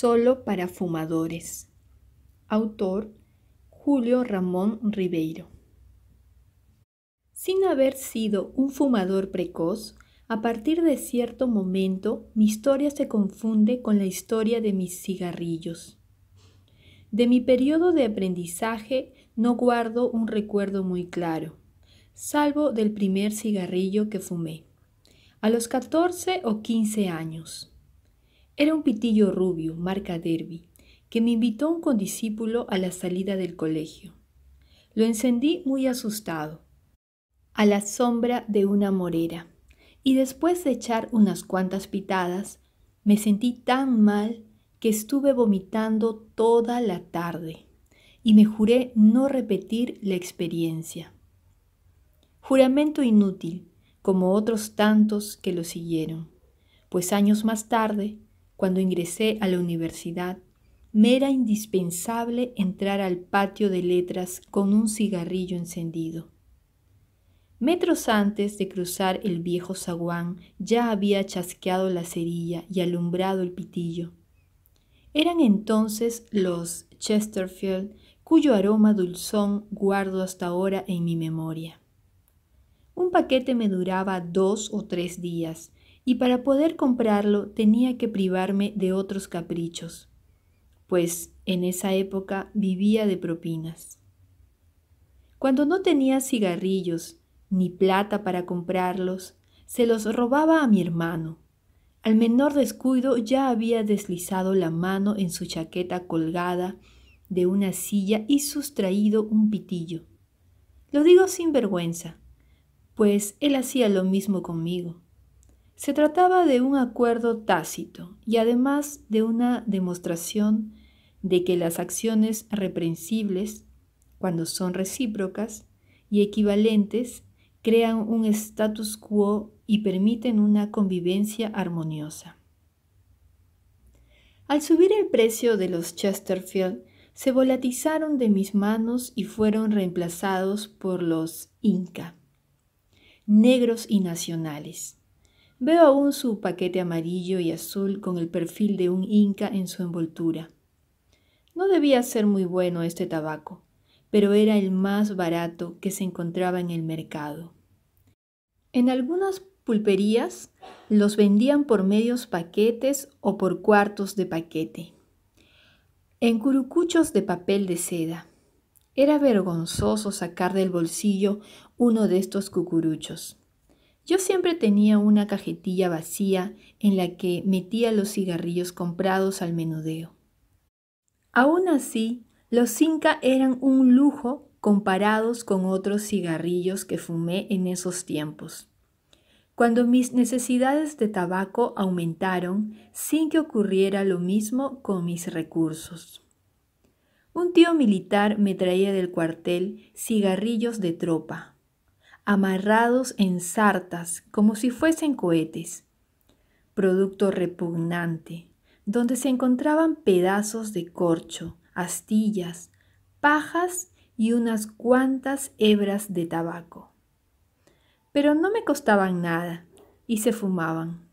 Solo para fumadores. Autor Julio Ramón Ribeiro. Sin haber sido un fumador precoz, a partir de cierto momento mi historia se confunde con la historia de mis cigarrillos. De mi periodo de aprendizaje no guardo un recuerdo muy claro, salvo del primer cigarrillo que fumé, a los 14 o 15 años. Era un pitillo rubio, marca Derby, que me invitó un condiscípulo a la salida del colegio. Lo encendí muy asustado, a la sombra de una morera, y después de echar unas cuantas pitadas, me sentí tan mal que estuve vomitando toda la tarde y me juré no repetir la experiencia. Juramento inútil, como otros tantos que lo siguieron, pues años más tarde cuando ingresé a la universidad, me era indispensable entrar al patio de letras con un cigarrillo encendido. Metros antes de cruzar el viejo zaguán ya había chasqueado la cerilla y alumbrado el pitillo. Eran entonces los Chesterfield cuyo aroma dulzón guardo hasta ahora en mi memoria. Un paquete me duraba dos o tres días y para poder comprarlo tenía que privarme de otros caprichos, pues en esa época vivía de propinas. Cuando no tenía cigarrillos ni plata para comprarlos, se los robaba a mi hermano. Al menor descuido ya había deslizado la mano en su chaqueta colgada de una silla y sustraído un pitillo. Lo digo sin vergüenza, pues él hacía lo mismo conmigo. Se trataba de un acuerdo tácito y además de una demostración de que las acciones reprensibles, cuando son recíprocas y equivalentes, crean un status quo y permiten una convivencia armoniosa. Al subir el precio de los Chesterfield, se volatizaron de mis manos y fueron reemplazados por los Inca, negros y nacionales. Veo aún su paquete amarillo y azul con el perfil de un inca en su envoltura. No debía ser muy bueno este tabaco, pero era el más barato que se encontraba en el mercado. En algunas pulperías los vendían por medios paquetes o por cuartos de paquete, en curucuchos de papel de seda. Era vergonzoso sacar del bolsillo uno de estos cucuruchos. Yo siempre tenía una cajetilla vacía en la que metía los cigarrillos comprados al menudeo. Aún así, los Inca eran un lujo comparados con otros cigarrillos que fumé en esos tiempos. Cuando mis necesidades de tabaco aumentaron sin que ocurriera lo mismo con mis recursos. Un tío militar me traía del cuartel cigarrillos de tropa, amarrados en sartas como si fuesen cohetes, producto repugnante, donde se encontraban pedazos de corcho, astillas, pajas y unas cuantas hebras de tabaco. Pero no me costaban nada y se fumaban.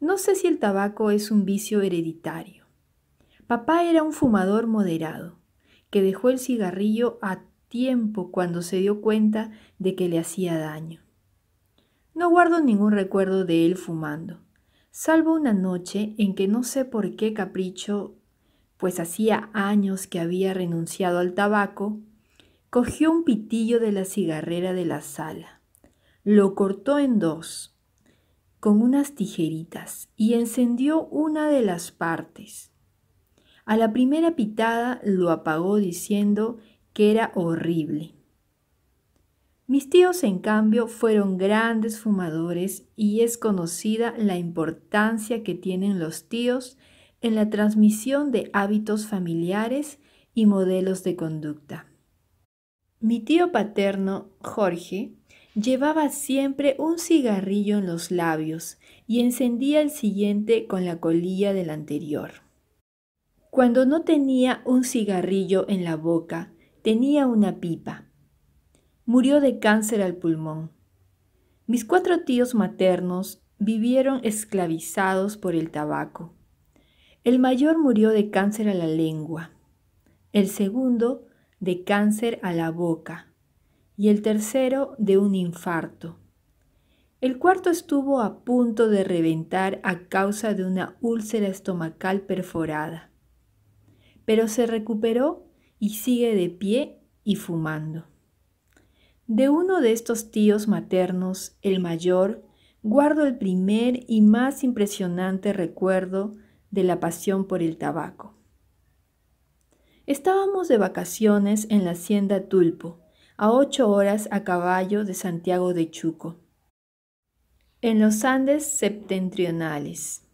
No sé si el tabaco es un vicio hereditario. Papá era un fumador moderado, que dejó el cigarrillo a tiempo cuando se dio cuenta de que le hacía daño. No guardo ningún recuerdo de él fumando, salvo una noche en que no sé por qué capricho, pues hacía años que había renunciado al tabaco, cogió un pitillo de la cigarrera de la sala, lo cortó en dos con unas tijeritas y encendió una de las partes. A la primera pitada lo apagó diciendo que era horrible. Mis tíos, en cambio, fueron grandes fumadores y es conocida la importancia que tienen los tíos en la transmisión de hábitos familiares y modelos de conducta. Mi tío paterno, Jorge, llevaba siempre un cigarrillo en los labios y encendía el siguiente con la colilla del anterior. Cuando no tenía un cigarrillo en la boca Tenía una pipa. Murió de cáncer al pulmón. Mis cuatro tíos maternos vivieron esclavizados por el tabaco. El mayor murió de cáncer a la lengua, el segundo de cáncer a la boca y el tercero de un infarto. El cuarto estuvo a punto de reventar a causa de una úlcera estomacal perforada, pero se recuperó y sigue de pie y fumando. De uno de estos tíos maternos, el mayor, guardo el primer y más impresionante recuerdo de la pasión por el tabaco. Estábamos de vacaciones en la hacienda Tulpo, a ocho horas a caballo de Santiago de Chuco, en los Andes septentrionales.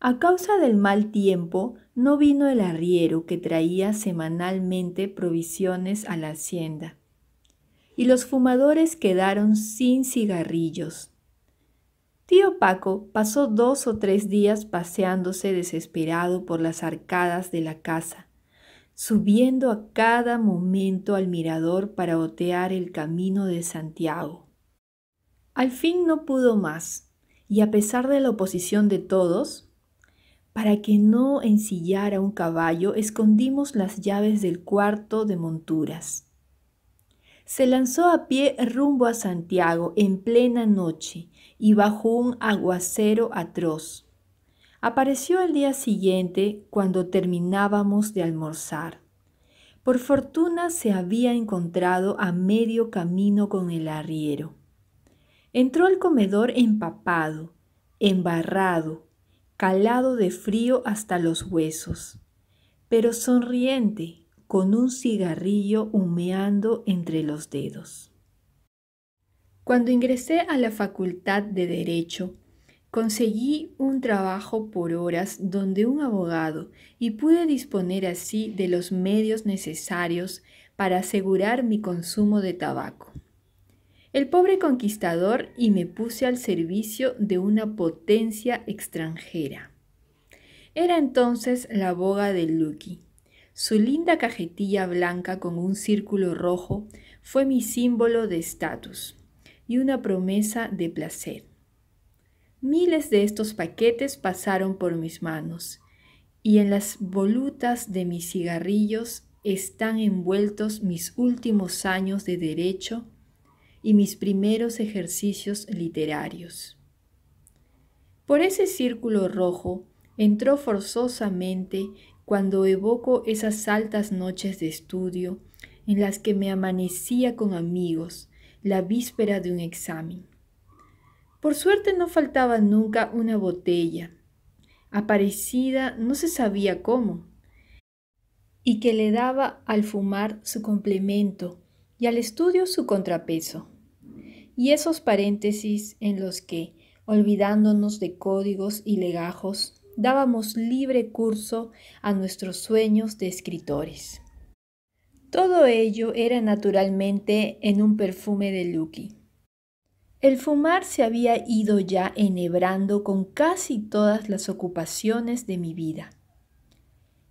A causa del mal tiempo, no vino el arriero que traía semanalmente provisiones a la hacienda, y los fumadores quedaron sin cigarrillos. Tío Paco pasó dos o tres días paseándose desesperado por las arcadas de la casa, subiendo a cada momento al mirador para otear el camino de Santiago. Al fin no pudo más, y a pesar de la oposición de todos, para que no ensillara un caballo, escondimos las llaves del cuarto de monturas. Se lanzó a pie rumbo a Santiago en plena noche y bajo un aguacero atroz. Apareció al día siguiente cuando terminábamos de almorzar. Por fortuna se había encontrado a medio camino con el arriero. Entró al comedor empapado, embarrado, calado de frío hasta los huesos, pero sonriente, con un cigarrillo humeando entre los dedos. Cuando ingresé a la Facultad de Derecho, conseguí un trabajo por horas donde un abogado y pude disponer así de los medios necesarios para asegurar mi consumo de tabaco el pobre conquistador y me puse al servicio de una potencia extranjera. Era entonces la boga de Lucky. Su linda cajetilla blanca con un círculo rojo fue mi símbolo de estatus y una promesa de placer. Miles de estos paquetes pasaron por mis manos y en las volutas de mis cigarrillos están envueltos mis últimos años de derecho y mis primeros ejercicios literarios. Por ese círculo rojo entró forzosamente cuando evoco esas altas noches de estudio en las que me amanecía con amigos la víspera de un examen. Por suerte no faltaba nunca una botella, aparecida no se sabía cómo, y que le daba al fumar su complemento y al estudio su contrapeso. Y esos paréntesis en los que, olvidándonos de códigos y legajos, dábamos libre curso a nuestros sueños de escritores. Todo ello era naturalmente en un perfume de Lucky. El fumar se había ido ya enhebrando con casi todas las ocupaciones de mi vida.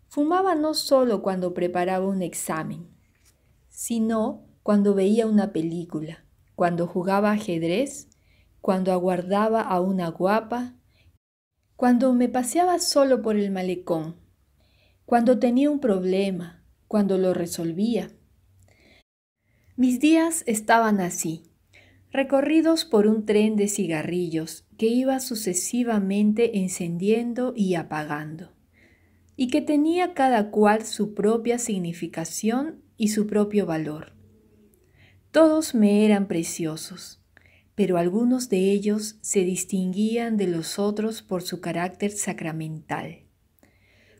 Fumaba no solo cuando preparaba un examen, sino cuando veía una película, cuando jugaba ajedrez, cuando aguardaba a una guapa, cuando me paseaba solo por el malecón, cuando tenía un problema, cuando lo resolvía. Mis días estaban así, recorridos por un tren de cigarrillos que iba sucesivamente encendiendo y apagando, y que tenía cada cual su propia significación y su propio valor. Todos me eran preciosos, pero algunos de ellos se distinguían de los otros por su carácter sacramental,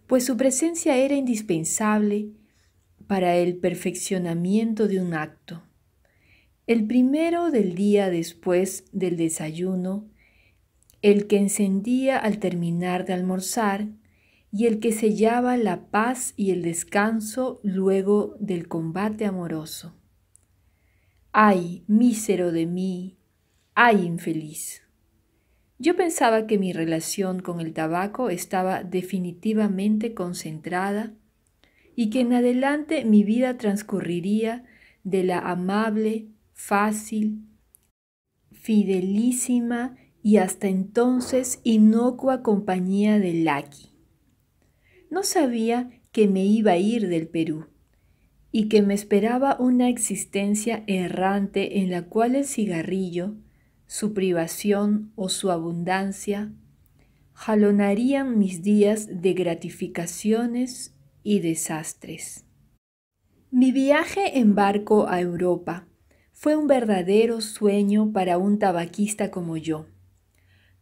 pues su presencia era indispensable para el perfeccionamiento de un acto. El primero del día después del desayuno, el que encendía al terminar de almorzar y el que sellaba la paz y el descanso luego del combate amoroso. Ay, mísero de mí, ay, infeliz. Yo pensaba que mi relación con el tabaco estaba definitivamente concentrada y que en adelante mi vida transcurriría de la amable, fácil, fidelísima y hasta entonces inocua compañía de Laki. No sabía que me iba a ir del Perú y que me esperaba una existencia errante en la cual el cigarrillo, su privación o su abundancia jalonarían mis días de gratificaciones y desastres. Mi viaje en barco a Europa fue un verdadero sueño para un tabaquista como yo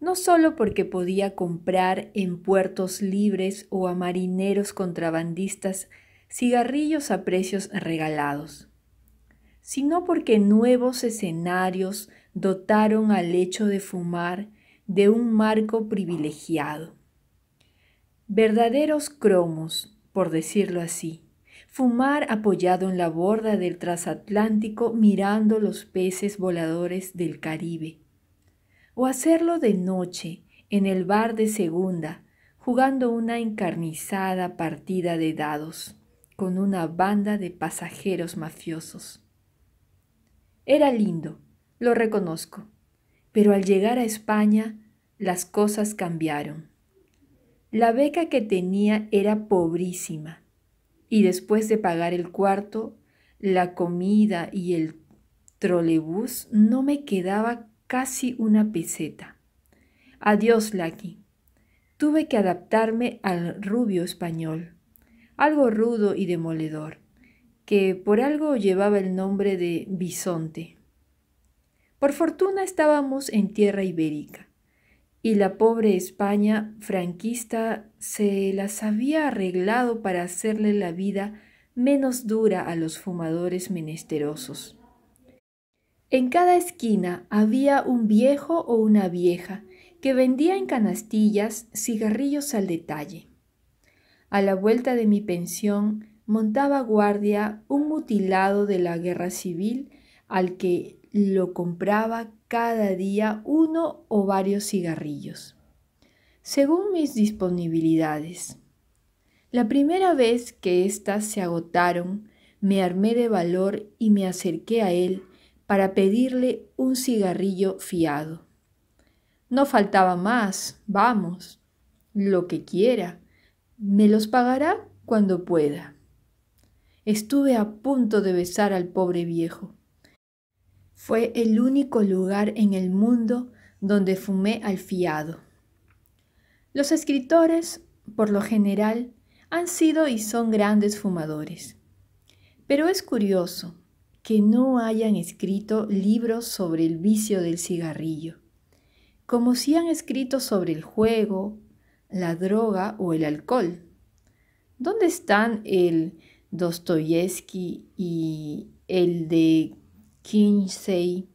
no solo porque podía comprar en puertos libres o a marineros contrabandistas cigarrillos a precios regalados, sino porque nuevos escenarios dotaron al hecho de fumar de un marco privilegiado. Verdaderos cromos, por decirlo así, fumar apoyado en la borda del transatlántico mirando los peces voladores del Caribe, o hacerlo de noche en el bar de segunda, jugando una encarnizada partida de dados con una banda de pasajeros mafiosos. Era lindo, lo reconozco, pero al llegar a España las cosas cambiaron. La beca que tenía era pobrísima y después de pagar el cuarto, la comida y el trolebús no me quedaba casi una peseta. Adiós, Lucky. Tuve que adaptarme al rubio español algo rudo y demoledor, que por algo llevaba el nombre de bisonte. Por fortuna estábamos en tierra ibérica, y la pobre España franquista se las había arreglado para hacerle la vida menos dura a los fumadores menesterosos. En cada esquina había un viejo o una vieja que vendía en canastillas cigarrillos al detalle. A la vuelta de mi pensión montaba guardia un mutilado de la guerra civil al que lo compraba cada día uno o varios cigarrillos, según mis disponibilidades. La primera vez que éstas se agotaron, me armé de valor y me acerqué a él para pedirle un cigarrillo fiado. No faltaba más, vamos, lo que quiera, me los pagará cuando pueda. Estuve a punto de besar al pobre viejo. Fue el único lugar en el mundo donde fumé al fiado. Los escritores, por lo general, han sido y son grandes fumadores. Pero es curioso que no hayan escrito libros sobre el vicio del cigarrillo, como si han escrito sobre el juego, la droga o el alcohol. ¿Dónde están el Dostoyevsky y el de Kinsey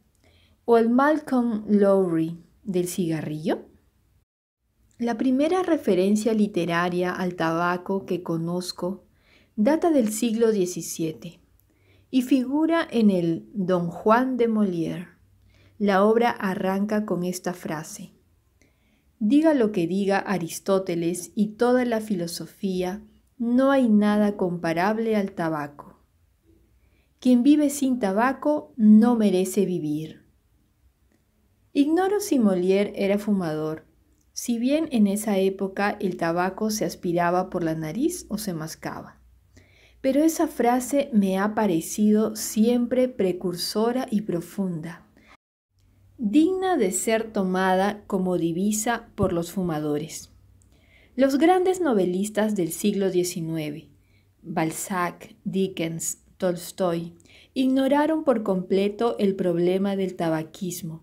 o el Malcolm Lowry del cigarrillo? La primera referencia literaria al tabaco que conozco data del siglo XVII y figura en el Don Juan de Molière. La obra arranca con esta frase. Diga lo que diga Aristóteles y toda la filosofía, no hay nada comparable al tabaco. Quien vive sin tabaco no merece vivir. Ignoro si Molière era fumador, si bien en esa época el tabaco se aspiraba por la nariz o se mascaba. Pero esa frase me ha parecido siempre precursora y profunda digna de ser tomada como divisa por los fumadores. Los grandes novelistas del siglo XIX, Balzac, Dickens, Tolstoy, ignoraron por completo el problema del tabaquismo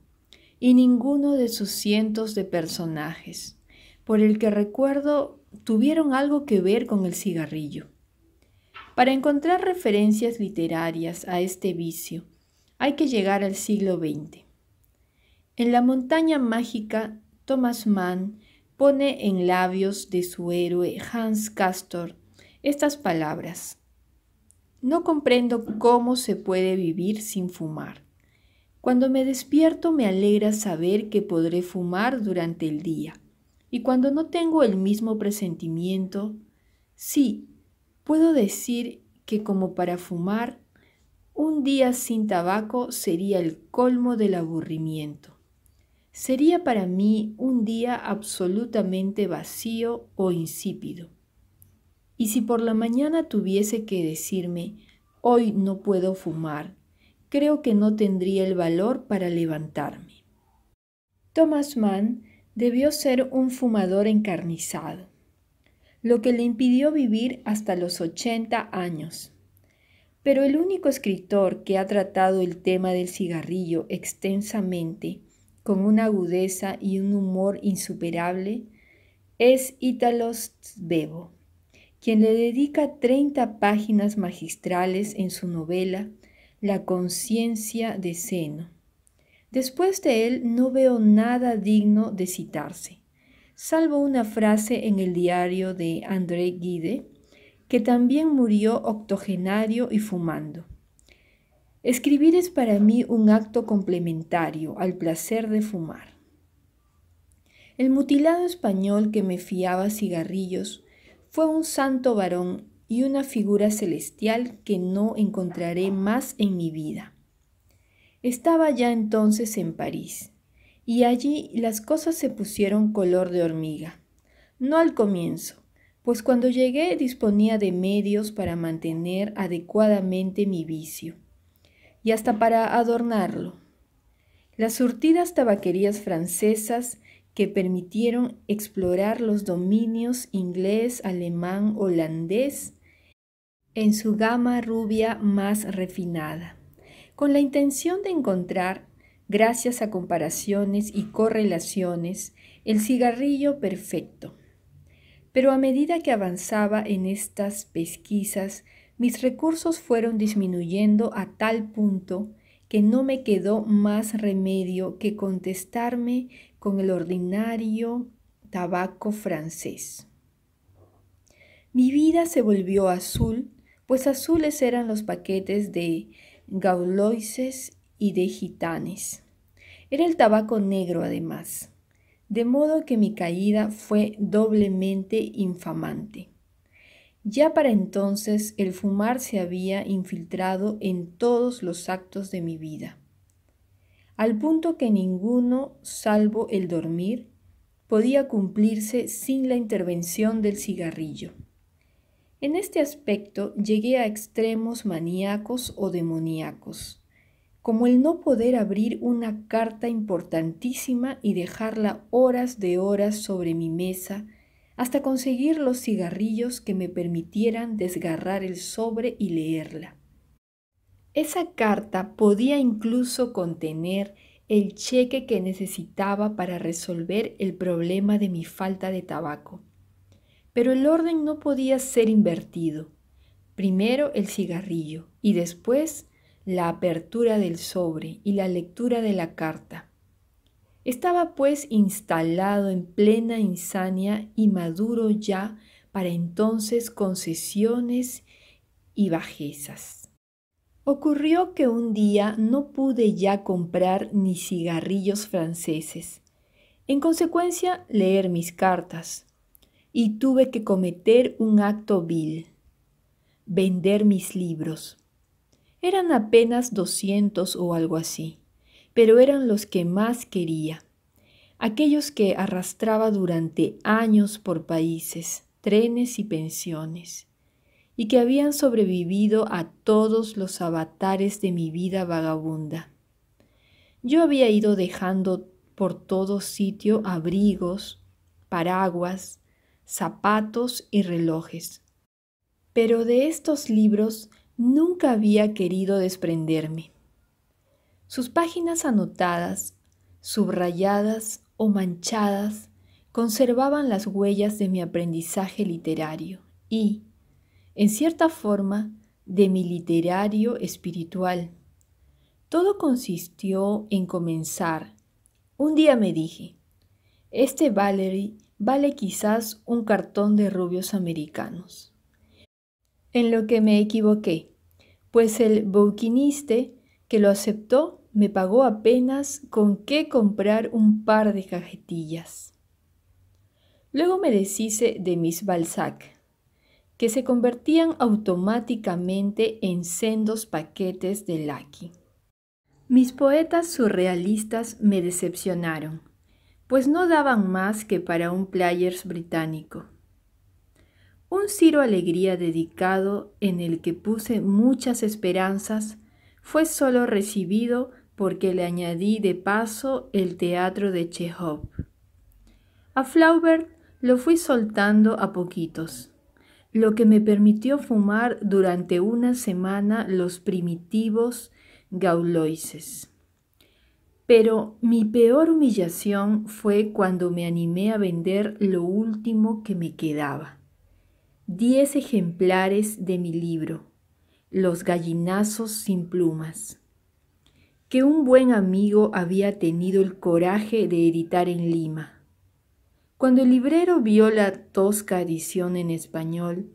y ninguno de sus cientos de personajes, por el que recuerdo, tuvieron algo que ver con el cigarrillo. Para encontrar referencias literarias a este vicio, hay que llegar al siglo XX. En la montaña mágica, Thomas Mann pone en labios de su héroe Hans Castor estas palabras. No comprendo cómo se puede vivir sin fumar. Cuando me despierto me alegra saber que podré fumar durante el día. Y cuando no tengo el mismo presentimiento, sí, puedo decir que como para fumar, un día sin tabaco sería el colmo del aburrimiento sería para mí un día absolutamente vacío o insípido. Y si por la mañana tuviese que decirme, hoy no puedo fumar, creo que no tendría el valor para levantarme. Thomas Mann debió ser un fumador encarnizado, lo que le impidió vivir hasta los 80 años. Pero el único escritor que ha tratado el tema del cigarrillo extensamente con una agudeza y un humor insuperable, es Ítalo Bebo, quien le dedica 30 páginas magistrales en su novela La conciencia de seno. Después de él no veo nada digno de citarse, salvo una frase en el diario de André Guide, que también murió octogenario y fumando. Escribir es para mí un acto complementario al placer de fumar. El mutilado español que me fiaba cigarrillos fue un santo varón y una figura celestial que no encontraré más en mi vida. Estaba ya entonces en París, y allí las cosas se pusieron color de hormiga. No al comienzo, pues cuando llegué disponía de medios para mantener adecuadamente mi vicio y hasta para adornarlo. Las surtidas tabaquerías francesas que permitieron explorar los dominios inglés, alemán, holandés en su gama rubia más refinada, con la intención de encontrar, gracias a comparaciones y correlaciones, el cigarrillo perfecto. Pero a medida que avanzaba en estas pesquisas, mis recursos fueron disminuyendo a tal punto que no me quedó más remedio que contestarme con el ordinario tabaco francés. Mi vida se volvió azul, pues azules eran los paquetes de gauloises y de gitanes. Era el tabaco negro además, de modo que mi caída fue doblemente infamante. Ya para entonces el fumar se había infiltrado en todos los actos de mi vida, al punto que ninguno, salvo el dormir, podía cumplirse sin la intervención del cigarrillo. En este aspecto llegué a extremos maníacos o demoníacos, como el no poder abrir una carta importantísima y dejarla horas de horas sobre mi mesa, hasta conseguir los cigarrillos que me permitieran desgarrar el sobre y leerla. Esa carta podía incluso contener el cheque que necesitaba para resolver el problema de mi falta de tabaco. Pero el orden no podía ser invertido. Primero el cigarrillo y después la apertura del sobre y la lectura de la carta. Estaba pues instalado en plena insania y maduro ya para entonces concesiones y bajezas. Ocurrió que un día no pude ya comprar ni cigarrillos franceses. En consecuencia, leer mis cartas. Y tuve que cometer un acto vil. Vender mis libros. Eran apenas 200 o algo así pero eran los que más quería, aquellos que arrastraba durante años por países, trenes y pensiones, y que habían sobrevivido a todos los avatares de mi vida vagabunda. Yo había ido dejando por todo sitio abrigos, paraguas, zapatos y relojes. Pero de estos libros nunca había querido desprenderme. Sus páginas anotadas, subrayadas o manchadas conservaban las huellas de mi aprendizaje literario y, en cierta forma, de mi literario espiritual. Todo consistió en comenzar. Un día me dije, este Valerie vale quizás un cartón de rubios americanos. En lo que me equivoqué, pues el bouquiniste que lo aceptó me pagó apenas con qué comprar un par de cajetillas. Luego me deshice de mis Balzac, que se convertían automáticamente en sendos paquetes de Lucky. Mis poetas surrealistas me decepcionaron, pues no daban más que para un players británico. Un Ciro Alegría dedicado en el que puse muchas esperanzas fue solo recibido porque le añadí de paso el teatro de Chekhov. A Flaubert lo fui soltando a poquitos, lo que me permitió fumar durante una semana los primitivos gauloises. Pero mi peor humillación fue cuando me animé a vender lo último que me quedaba. Diez ejemplares de mi libro, Los gallinazos sin plumas que un buen amigo había tenido el coraje de editar en Lima. Cuando el librero vio la tosca edición en español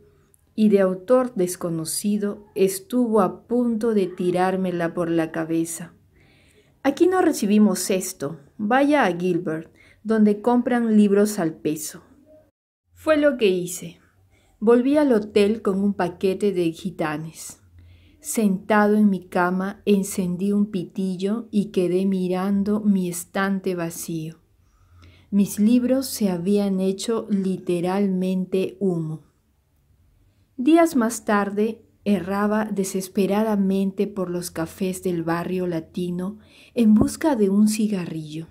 y de autor desconocido, estuvo a punto de tirármela por la cabeza. Aquí no recibimos esto. Vaya a Gilbert, donde compran libros al peso. Fue lo que hice. Volví al hotel con un paquete de gitanes. Sentado en mi cama encendí un pitillo y quedé mirando mi estante vacío. Mis libros se habían hecho literalmente humo. Días más tarde erraba desesperadamente por los cafés del barrio latino en busca de un cigarrillo.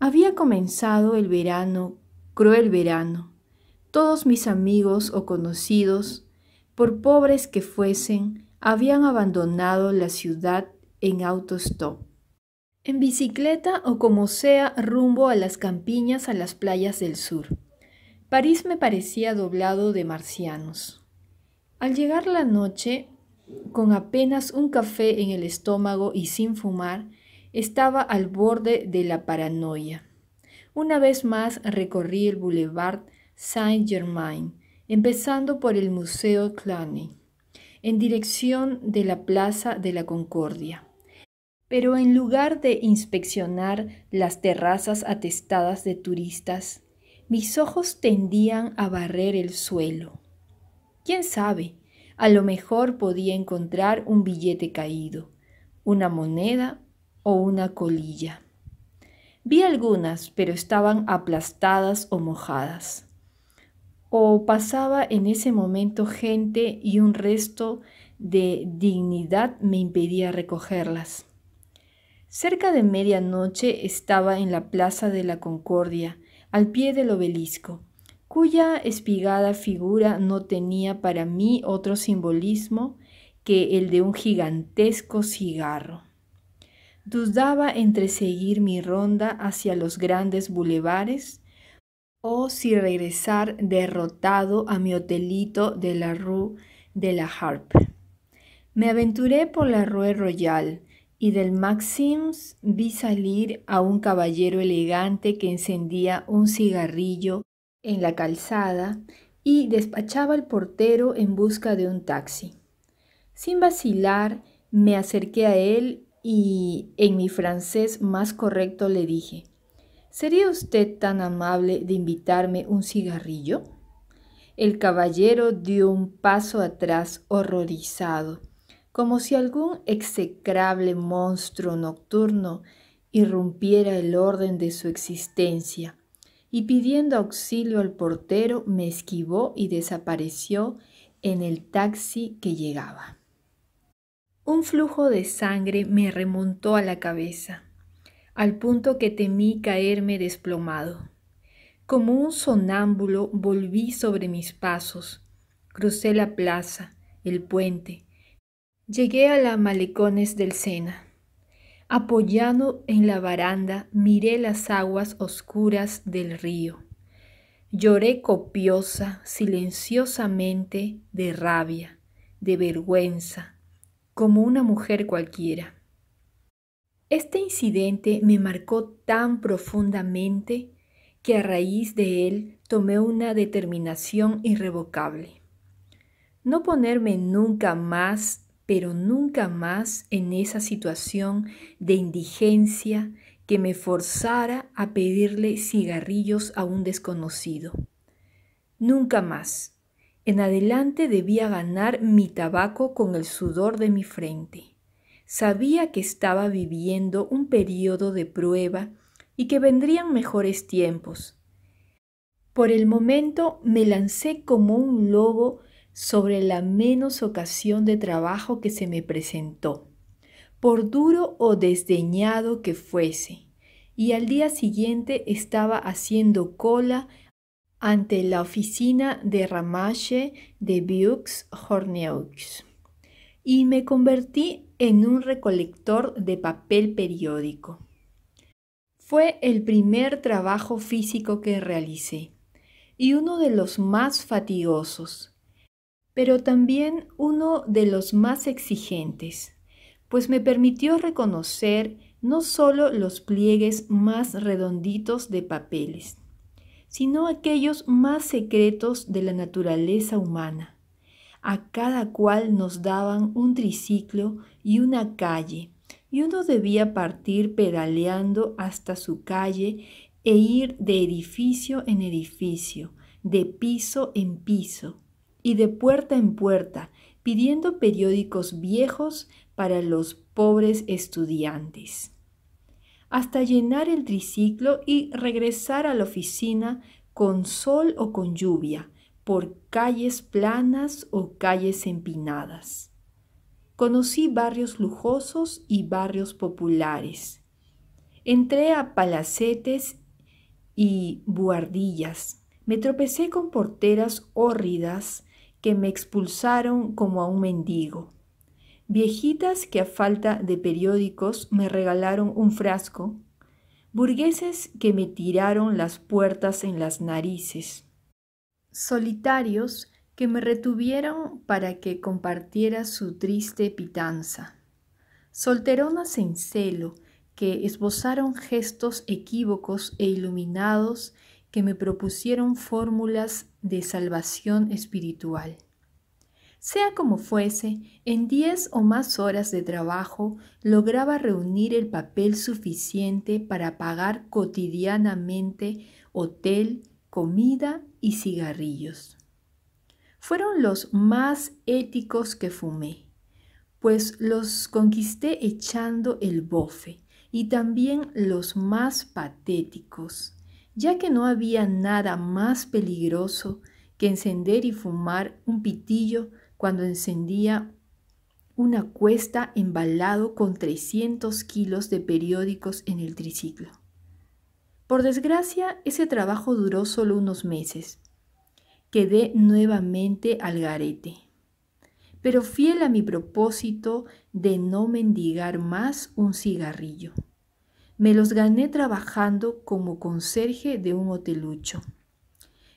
Había comenzado el verano, cruel verano. Todos mis amigos o conocidos, por pobres que fuesen, habían abandonado la ciudad en autostop. En bicicleta o como sea, rumbo a las campiñas, a las playas del sur. París me parecía doblado de marcianos. Al llegar la noche, con apenas un café en el estómago y sin fumar, estaba al borde de la paranoia. Una vez más recorrí el Boulevard Saint-Germain, empezando por el Museo Cluny en dirección de la Plaza de la Concordia. Pero en lugar de inspeccionar las terrazas atestadas de turistas, mis ojos tendían a barrer el suelo. ¿Quién sabe? A lo mejor podía encontrar un billete caído, una moneda o una colilla. Vi algunas, pero estaban aplastadas o mojadas o pasaba en ese momento gente y un resto de dignidad me impedía recogerlas. Cerca de medianoche estaba en la Plaza de la Concordia, al pie del obelisco, cuya espigada figura no tenía para mí otro simbolismo que el de un gigantesco cigarro. Dudaba entre seguir mi ronda hacia los grandes bulevares o si regresar derrotado a mi hotelito de la Rue de la Harpe. Me aventuré por la Rue Royal y del Maxims vi salir a un caballero elegante que encendía un cigarrillo en la calzada y despachaba al portero en busca de un taxi. Sin vacilar, me acerqué a él y en mi francés más correcto le dije, ¿Sería usted tan amable de invitarme un cigarrillo? El caballero dio un paso atrás horrorizado, como si algún execrable monstruo nocturno irrumpiera el orden de su existencia, y pidiendo auxilio al portero me esquivó y desapareció en el taxi que llegaba. Un flujo de sangre me remontó a la cabeza al punto que temí caerme desplomado. Como un sonámbulo volví sobre mis pasos, crucé la plaza, el puente, llegué a las malecones del Sena. Apoyado en la baranda, miré las aguas oscuras del río. Lloré copiosa, silenciosamente, de rabia, de vergüenza, como una mujer cualquiera. Este incidente me marcó tan profundamente que a raíz de él tomé una determinación irrevocable. No ponerme nunca más, pero nunca más en esa situación de indigencia que me forzara a pedirle cigarrillos a un desconocido. Nunca más. En adelante debía ganar mi tabaco con el sudor de mi frente. Sabía que estaba viviendo un periodo de prueba y que vendrían mejores tiempos. Por el momento me lancé como un lobo sobre la menos ocasión de trabajo que se me presentó, por duro o desdeñado que fuese, y al día siguiente estaba haciendo cola ante la oficina de ramaje de Bux Horneux y me convertí en un recolector de papel periódico. Fue el primer trabajo físico que realicé y uno de los más fatigosos, pero también uno de los más exigentes, pues me permitió reconocer no solo los pliegues más redonditos de papeles, sino aquellos más secretos de la naturaleza humana. A cada cual nos daban un triciclo y una calle, y uno debía partir pedaleando hasta su calle e ir de edificio en edificio, de piso en piso y de puerta en puerta, pidiendo periódicos viejos para los pobres estudiantes, hasta llenar el triciclo y regresar a la oficina con sol o con lluvia, por calles planas o calles empinadas conocí barrios lujosos y barrios populares. Entré a palacetes y buhardillas. Me tropecé con porteras hórridas que me expulsaron como a un mendigo. Viejitas que a falta de periódicos me regalaron un frasco. Burgueses que me tiraron las puertas en las narices. Solitarios que me retuvieron para que compartiera su triste pitanza. Solteronas en celo, que esbozaron gestos equívocos e iluminados que me propusieron fórmulas de salvación espiritual. Sea como fuese, en diez o más horas de trabajo lograba reunir el papel suficiente para pagar cotidianamente hotel, comida y cigarrillos fueron los más éticos que fumé, pues los conquisté echando el bofe y también los más patéticos, ya que no había nada más peligroso que encender y fumar un pitillo cuando encendía una cuesta embalado con 300 kilos de periódicos en el triciclo. Por desgracia, ese trabajo duró solo unos meses, quedé nuevamente al garete. Pero fiel a mi propósito de no mendigar más un cigarrillo. Me los gané trabajando como conserje de un hotelucho,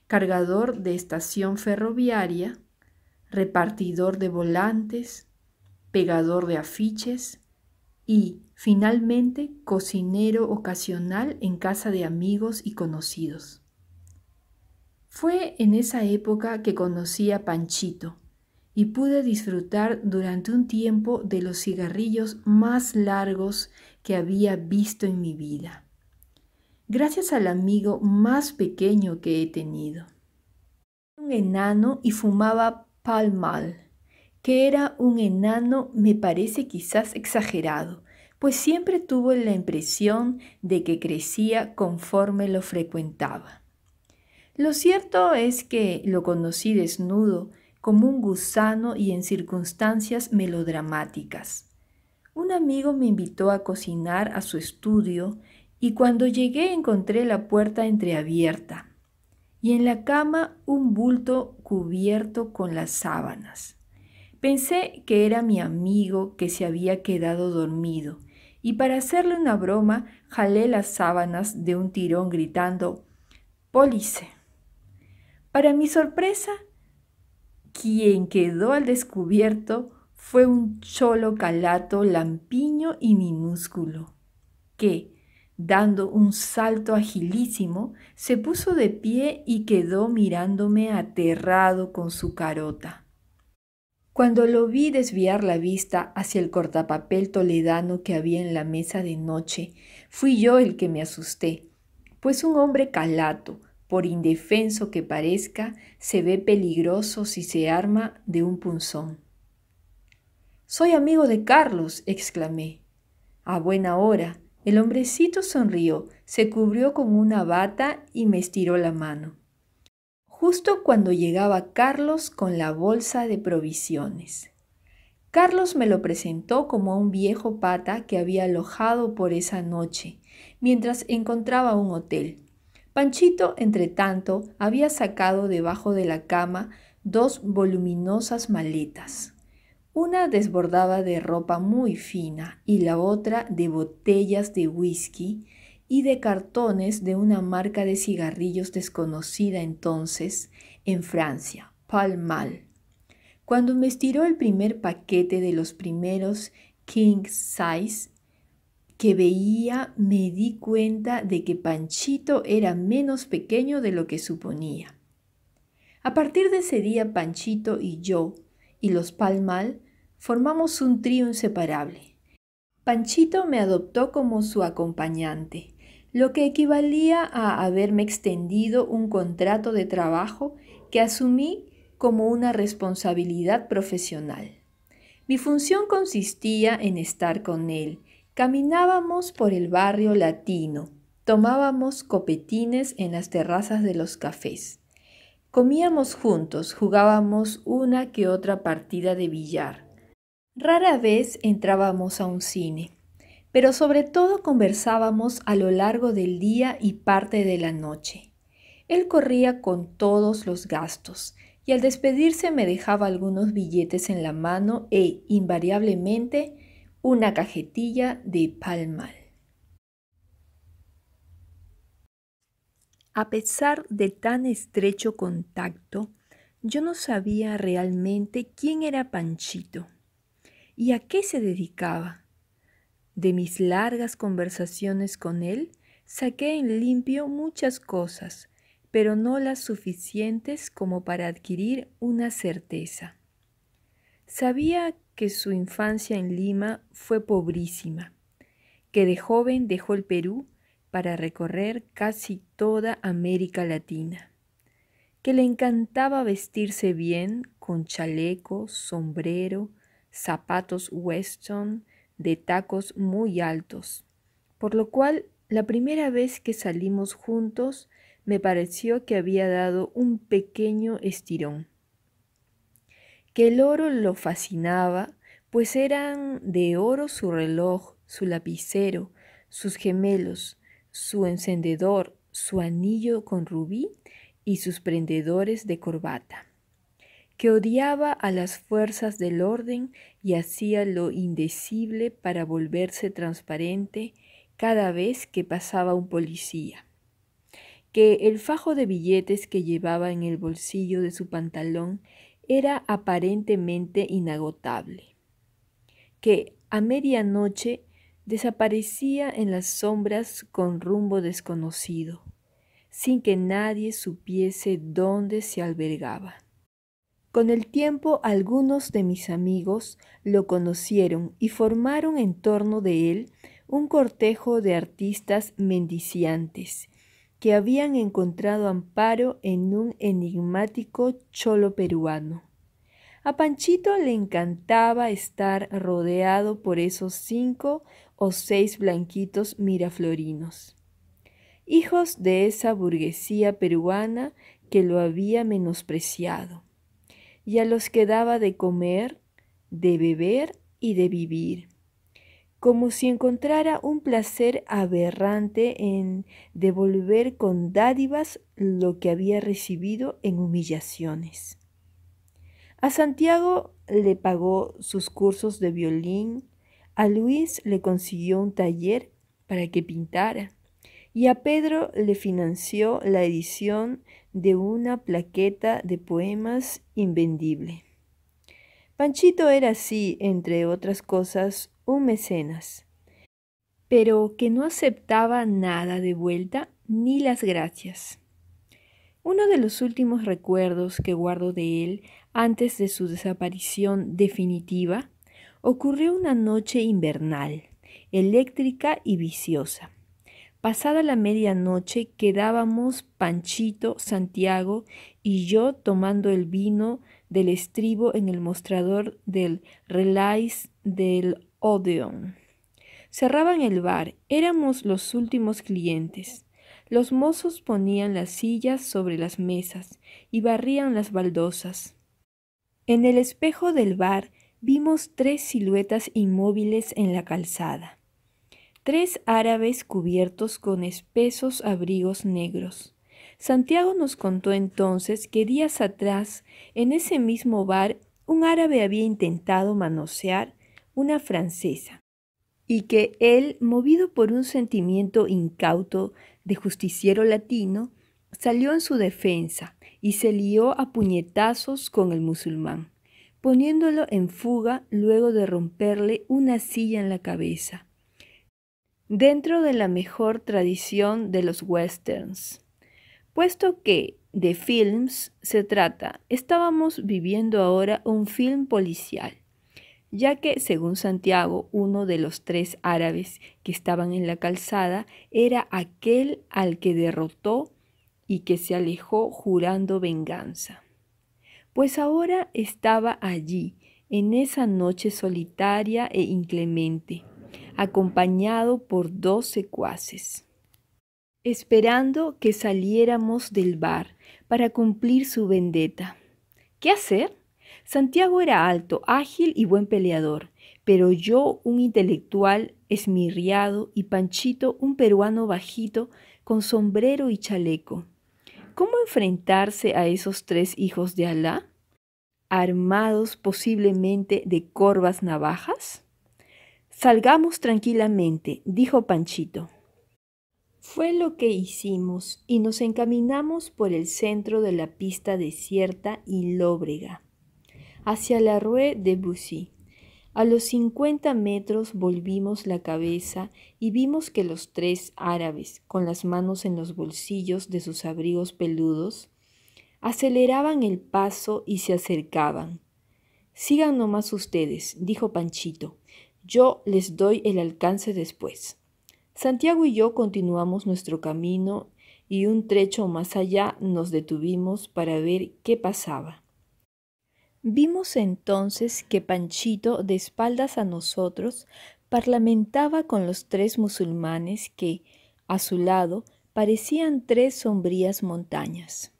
cargador de estación ferroviaria, repartidor de volantes, pegador de afiches y, finalmente, cocinero ocasional en casa de amigos y conocidos. Fue en esa época que conocí a Panchito y pude disfrutar durante un tiempo de los cigarrillos más largos que había visto en mi vida, gracias al amigo más pequeño que he tenido. Un enano y fumaba palmal, que era un enano me parece quizás exagerado, pues siempre tuvo la impresión de que crecía conforme lo frecuentaba. Lo cierto es que lo conocí desnudo, como un gusano y en circunstancias melodramáticas. Un amigo me invitó a cocinar a su estudio y cuando llegué encontré la puerta entreabierta y en la cama un bulto cubierto con las sábanas. Pensé que era mi amigo que se había quedado dormido y para hacerle una broma jalé las sábanas de un tirón gritando Pólice. Para mi sorpresa, quien quedó al descubierto fue un cholo calato lampiño y minúsculo, que, dando un salto agilísimo, se puso de pie y quedó mirándome aterrado con su carota. Cuando lo vi desviar la vista hacia el cortapapel toledano que había en la mesa de noche, fui yo el que me asusté, pues un hombre calato, por indefenso que parezca, se ve peligroso si se arma de un punzón. Soy amigo de Carlos, exclamé. A buena hora. El hombrecito sonrió, se cubrió con una bata y me estiró la mano. Justo cuando llegaba Carlos con la bolsa de provisiones. Carlos me lo presentó como a un viejo pata que había alojado por esa noche, mientras encontraba un hotel. Panchito, tanto, había sacado debajo de la cama dos voluminosas maletas. Una desbordaba de ropa muy fina y la otra de botellas de whisky y de cartones de una marca de cigarrillos desconocida entonces en Francia, Palmal. Cuando me estiró el primer paquete de los primeros King Size, que veía me di cuenta de que Panchito era menos pequeño de lo que suponía. A partir de ese día Panchito y yo y los Palmal formamos un trío inseparable. Panchito me adoptó como su acompañante, lo que equivalía a haberme extendido un contrato de trabajo que asumí como una responsabilidad profesional. Mi función consistía en estar con él, Caminábamos por el barrio latino, tomábamos copetines en las terrazas de los cafés. Comíamos juntos, jugábamos una que otra partida de billar. Rara vez entrábamos a un cine, pero sobre todo conversábamos a lo largo del día y parte de la noche. Él corría con todos los gastos y al despedirse me dejaba algunos billetes en la mano e, invariablemente, una cajetilla de palmal. A pesar de tan estrecho contacto, yo no sabía realmente quién era Panchito y a qué se dedicaba. De mis largas conversaciones con él, saqué en limpio muchas cosas, pero no las suficientes como para adquirir una certeza. Sabía que su infancia en Lima fue pobrísima, que de joven dejó el Perú para recorrer casi toda América Latina, que le encantaba vestirse bien con chaleco, sombrero, zapatos western de tacos muy altos, por lo cual la primera vez que salimos juntos me pareció que había dado un pequeño estirón que el oro lo fascinaba, pues eran de oro su reloj, su lapicero, sus gemelos, su encendedor, su anillo con rubí y sus prendedores de corbata, que odiaba a las fuerzas del orden y hacía lo indecible para volverse transparente cada vez que pasaba un policía, que el fajo de billetes que llevaba en el bolsillo de su pantalón era aparentemente inagotable, que a medianoche desaparecía en las sombras con rumbo desconocido, sin que nadie supiese dónde se albergaba. Con el tiempo algunos de mis amigos lo conocieron y formaron en torno de él un cortejo de artistas mendiciantes que habían encontrado amparo en un enigmático cholo peruano. A Panchito le encantaba estar rodeado por esos cinco o seis blanquitos miraflorinos, hijos de esa burguesía peruana que lo había menospreciado, y a los que daba de comer, de beber y de vivir como si encontrara un placer aberrante en devolver con dádivas lo que había recibido en humillaciones. A Santiago le pagó sus cursos de violín, a Luis le consiguió un taller para que pintara y a Pedro le financió la edición de una plaqueta de poemas invendible. Panchito era así, entre otras cosas, un mecenas, pero que no aceptaba nada de vuelta ni las gracias. Uno de los últimos recuerdos que guardo de él antes de su desaparición definitiva ocurrió una noche invernal, eléctrica y viciosa. Pasada la medianoche quedábamos Panchito, Santiago y yo tomando el vino del estribo en el mostrador del Relais del Odeon. Cerraban el bar, éramos los últimos clientes. Los mozos ponían las sillas sobre las mesas y barrían las baldosas. En el espejo del bar vimos tres siluetas inmóviles en la calzada. Tres árabes cubiertos con espesos abrigos negros. Santiago nos contó entonces que días atrás, en ese mismo bar, un árabe había intentado manosear una francesa, y que él, movido por un sentimiento incauto de justiciero latino, salió en su defensa y se lió a puñetazos con el musulmán, poniéndolo en fuga luego de romperle una silla en la cabeza. Dentro de la mejor tradición de los westerns. Puesto que de films se trata, estábamos viviendo ahora un film policial ya que, según Santiago, uno de los tres árabes que estaban en la calzada era aquel al que derrotó y que se alejó jurando venganza. Pues ahora estaba allí, en esa noche solitaria e inclemente, acompañado por dos secuaces, esperando que saliéramos del bar para cumplir su vendetta. ¿Qué hacer? Santiago era alto, ágil y buen peleador, pero yo un intelectual esmirriado y Panchito un peruano bajito con sombrero y chaleco. ¿Cómo enfrentarse a esos tres hijos de Alá? ¿Armados posiblemente de corvas navajas? Salgamos tranquilamente, dijo Panchito. Fue lo que hicimos y nos encaminamos por el centro de la pista desierta y lóbrega hacia la Rue de Bussy. A los 50 metros volvimos la cabeza y vimos que los tres árabes, con las manos en los bolsillos de sus abrigos peludos, aceleraban el paso y se acercaban. Sigan nomás ustedes, dijo Panchito. Yo les doy el alcance después. Santiago y yo continuamos nuestro camino y un trecho más allá nos detuvimos para ver qué pasaba. Vimos entonces que Panchito, de espaldas a nosotros, parlamentaba con los tres musulmanes que, a su lado, parecían tres sombrías montañas.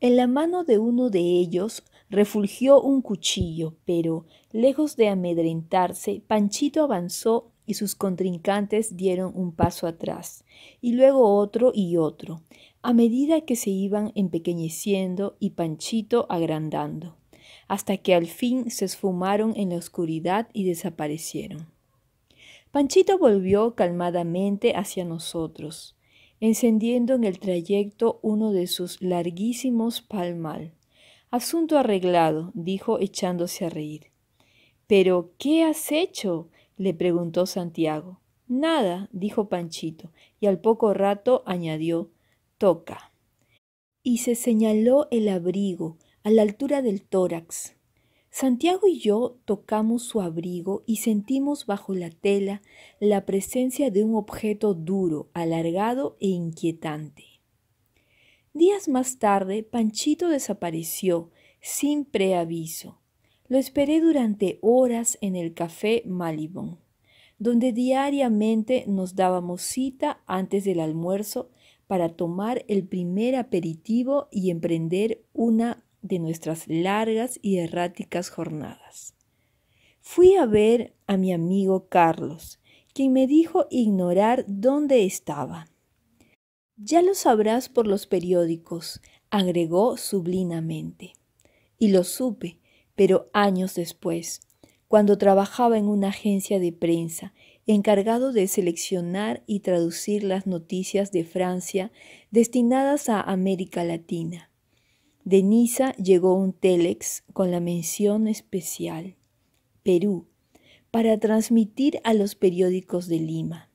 En la mano de uno de ellos refulgió un cuchillo, pero, lejos de amedrentarse, Panchito avanzó y sus contrincantes dieron un paso atrás, y luego otro y otro, a medida que se iban empequeñeciendo y Panchito agrandando hasta que al fin se esfumaron en la oscuridad y desaparecieron. Panchito volvió calmadamente hacia nosotros, encendiendo en el trayecto uno de sus larguísimos palmal. Asunto arreglado, dijo echándose a reír. Pero, ¿qué has hecho? le preguntó Santiago. Nada, dijo Panchito, y al poco rato añadió, toca. Y se señaló el abrigo, a la altura del tórax. Santiago y yo tocamos su abrigo y sentimos bajo la tela la presencia de un objeto duro, alargado e inquietante. Días más tarde, Panchito desapareció, sin preaviso. Lo esperé durante horas en el café Malibón, donde diariamente nos dábamos cita antes del almuerzo para tomar el primer aperitivo y emprender una de nuestras largas y erráticas jornadas. Fui a ver a mi amigo Carlos, quien me dijo ignorar dónde estaba. Ya lo sabrás por los periódicos, agregó sublinamente. Y lo supe, pero años después, cuando trabajaba en una agencia de prensa, encargado de seleccionar y traducir las noticias de Francia destinadas a América Latina. De Niza llegó un telex con la mención especial Perú para transmitir a los periódicos de Lima.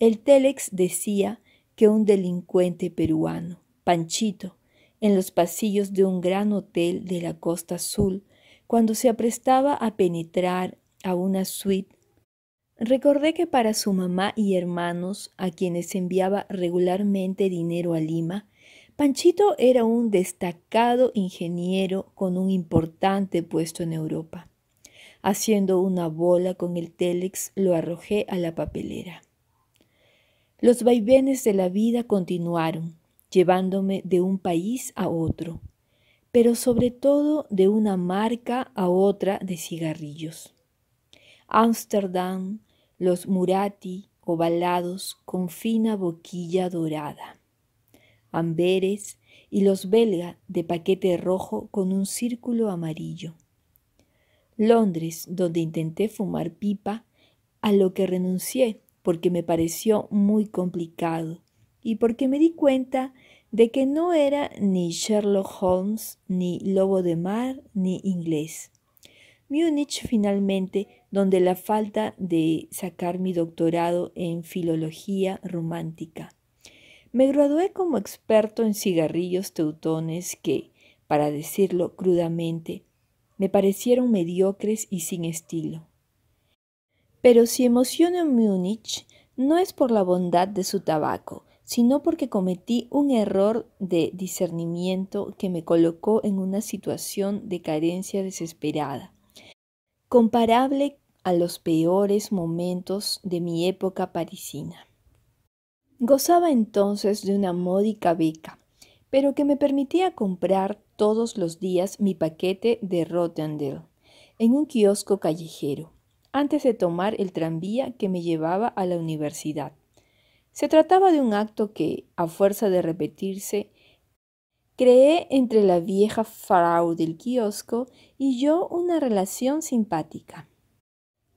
El telex decía que un delincuente peruano, Panchito, en los pasillos de un gran hotel de la Costa Azul, cuando se aprestaba a penetrar a una suite, recordé que para su mamá y hermanos, a quienes enviaba regularmente dinero a Lima, Panchito era un destacado ingeniero con un importante puesto en Europa. Haciendo una bola con el télex, lo arrojé a la papelera. Los vaivenes de la vida continuaron, llevándome de un país a otro, pero sobre todo de una marca a otra de cigarrillos. Ámsterdam, los Murati ovalados con fina boquilla dorada amberes y los belga de paquete rojo con un círculo amarillo. Londres, donde intenté fumar pipa, a lo que renuncié porque me pareció muy complicado y porque me di cuenta de que no era ni Sherlock Holmes, ni Lobo de Mar, ni inglés. Múnich finalmente, donde la falta de sacar mi doctorado en filología romántica. Me gradué como experto en cigarrillos teutones que, para decirlo crudamente, me parecieron mediocres y sin estilo. Pero si emociono en Múnich, no es por la bondad de su tabaco, sino porque cometí un error de discernimiento que me colocó en una situación de carencia desesperada, comparable a los peores momentos de mi época parisina. Gozaba entonces de una módica beca, pero que me permitía comprar todos los días mi paquete de Rotendale, en un kiosco callejero, antes de tomar el tranvía que me llevaba a la universidad. Se trataba de un acto que, a fuerza de repetirse, creé entre la vieja farao del kiosco y yo una relación simpática,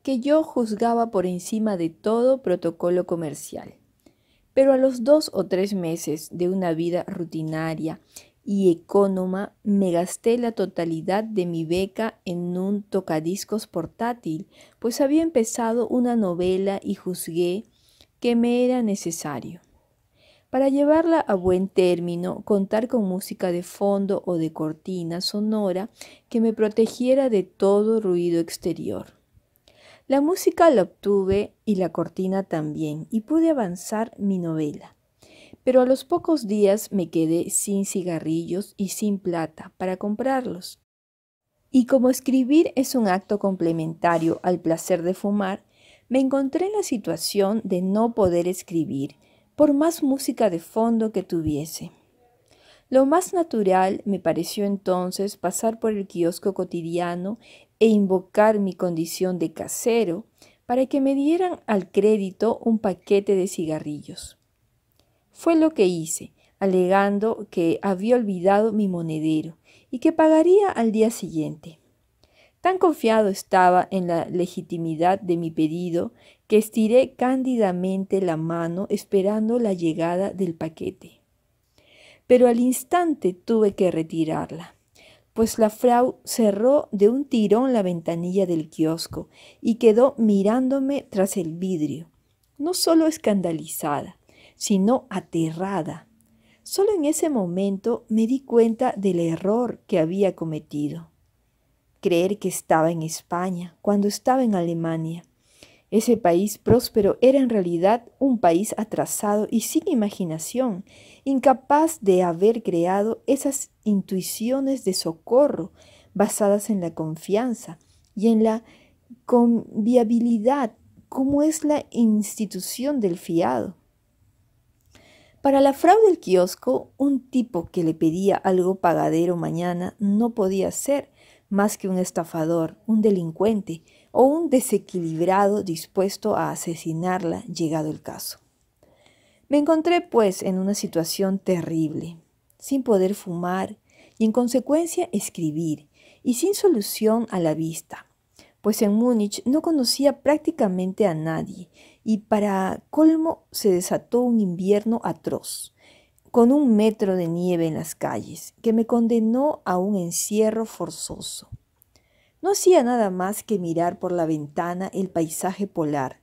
que yo juzgaba por encima de todo protocolo comercial. Pero a los dos o tres meses de una vida rutinaria y económica, me gasté la totalidad de mi beca en un tocadiscos portátil, pues había empezado una novela y juzgué que me era necesario. Para llevarla a buen término, contar con música de fondo o de cortina sonora que me protegiera de todo ruido exterior. La música la obtuve y la cortina también, y pude avanzar mi novela. Pero a los pocos días me quedé sin cigarrillos y sin plata para comprarlos. Y como escribir es un acto complementario al placer de fumar, me encontré en la situación de no poder escribir, por más música de fondo que tuviese. Lo más natural me pareció entonces pasar por el kiosco cotidiano e invocar mi condición de casero para que me dieran al crédito un paquete de cigarrillos. Fue lo que hice, alegando que había olvidado mi monedero y que pagaría al día siguiente. Tan confiado estaba en la legitimidad de mi pedido que estiré cándidamente la mano esperando la llegada del paquete. Pero al instante tuve que retirarla pues la frau cerró de un tirón la ventanilla del kiosco y quedó mirándome tras el vidrio, no solo escandalizada, sino aterrada. Solo en ese momento me di cuenta del error que había cometido. Creer que estaba en España cuando estaba en Alemania ese país próspero era en realidad un país atrasado y sin imaginación, incapaz de haber creado esas intuiciones de socorro basadas en la confianza y en la conviabilidad como es la institución del fiado. Para la fraude del kiosco, un tipo que le pedía algo pagadero mañana no podía ser más que un estafador, un delincuente, o un desequilibrado dispuesto a asesinarla llegado el caso. Me encontré pues en una situación terrible, sin poder fumar y en consecuencia escribir, y sin solución a la vista, pues en Múnich no conocía prácticamente a nadie y para colmo se desató un invierno atroz, con un metro de nieve en las calles, que me condenó a un encierro forzoso. No hacía nada más que mirar por la ventana el paisaje polar,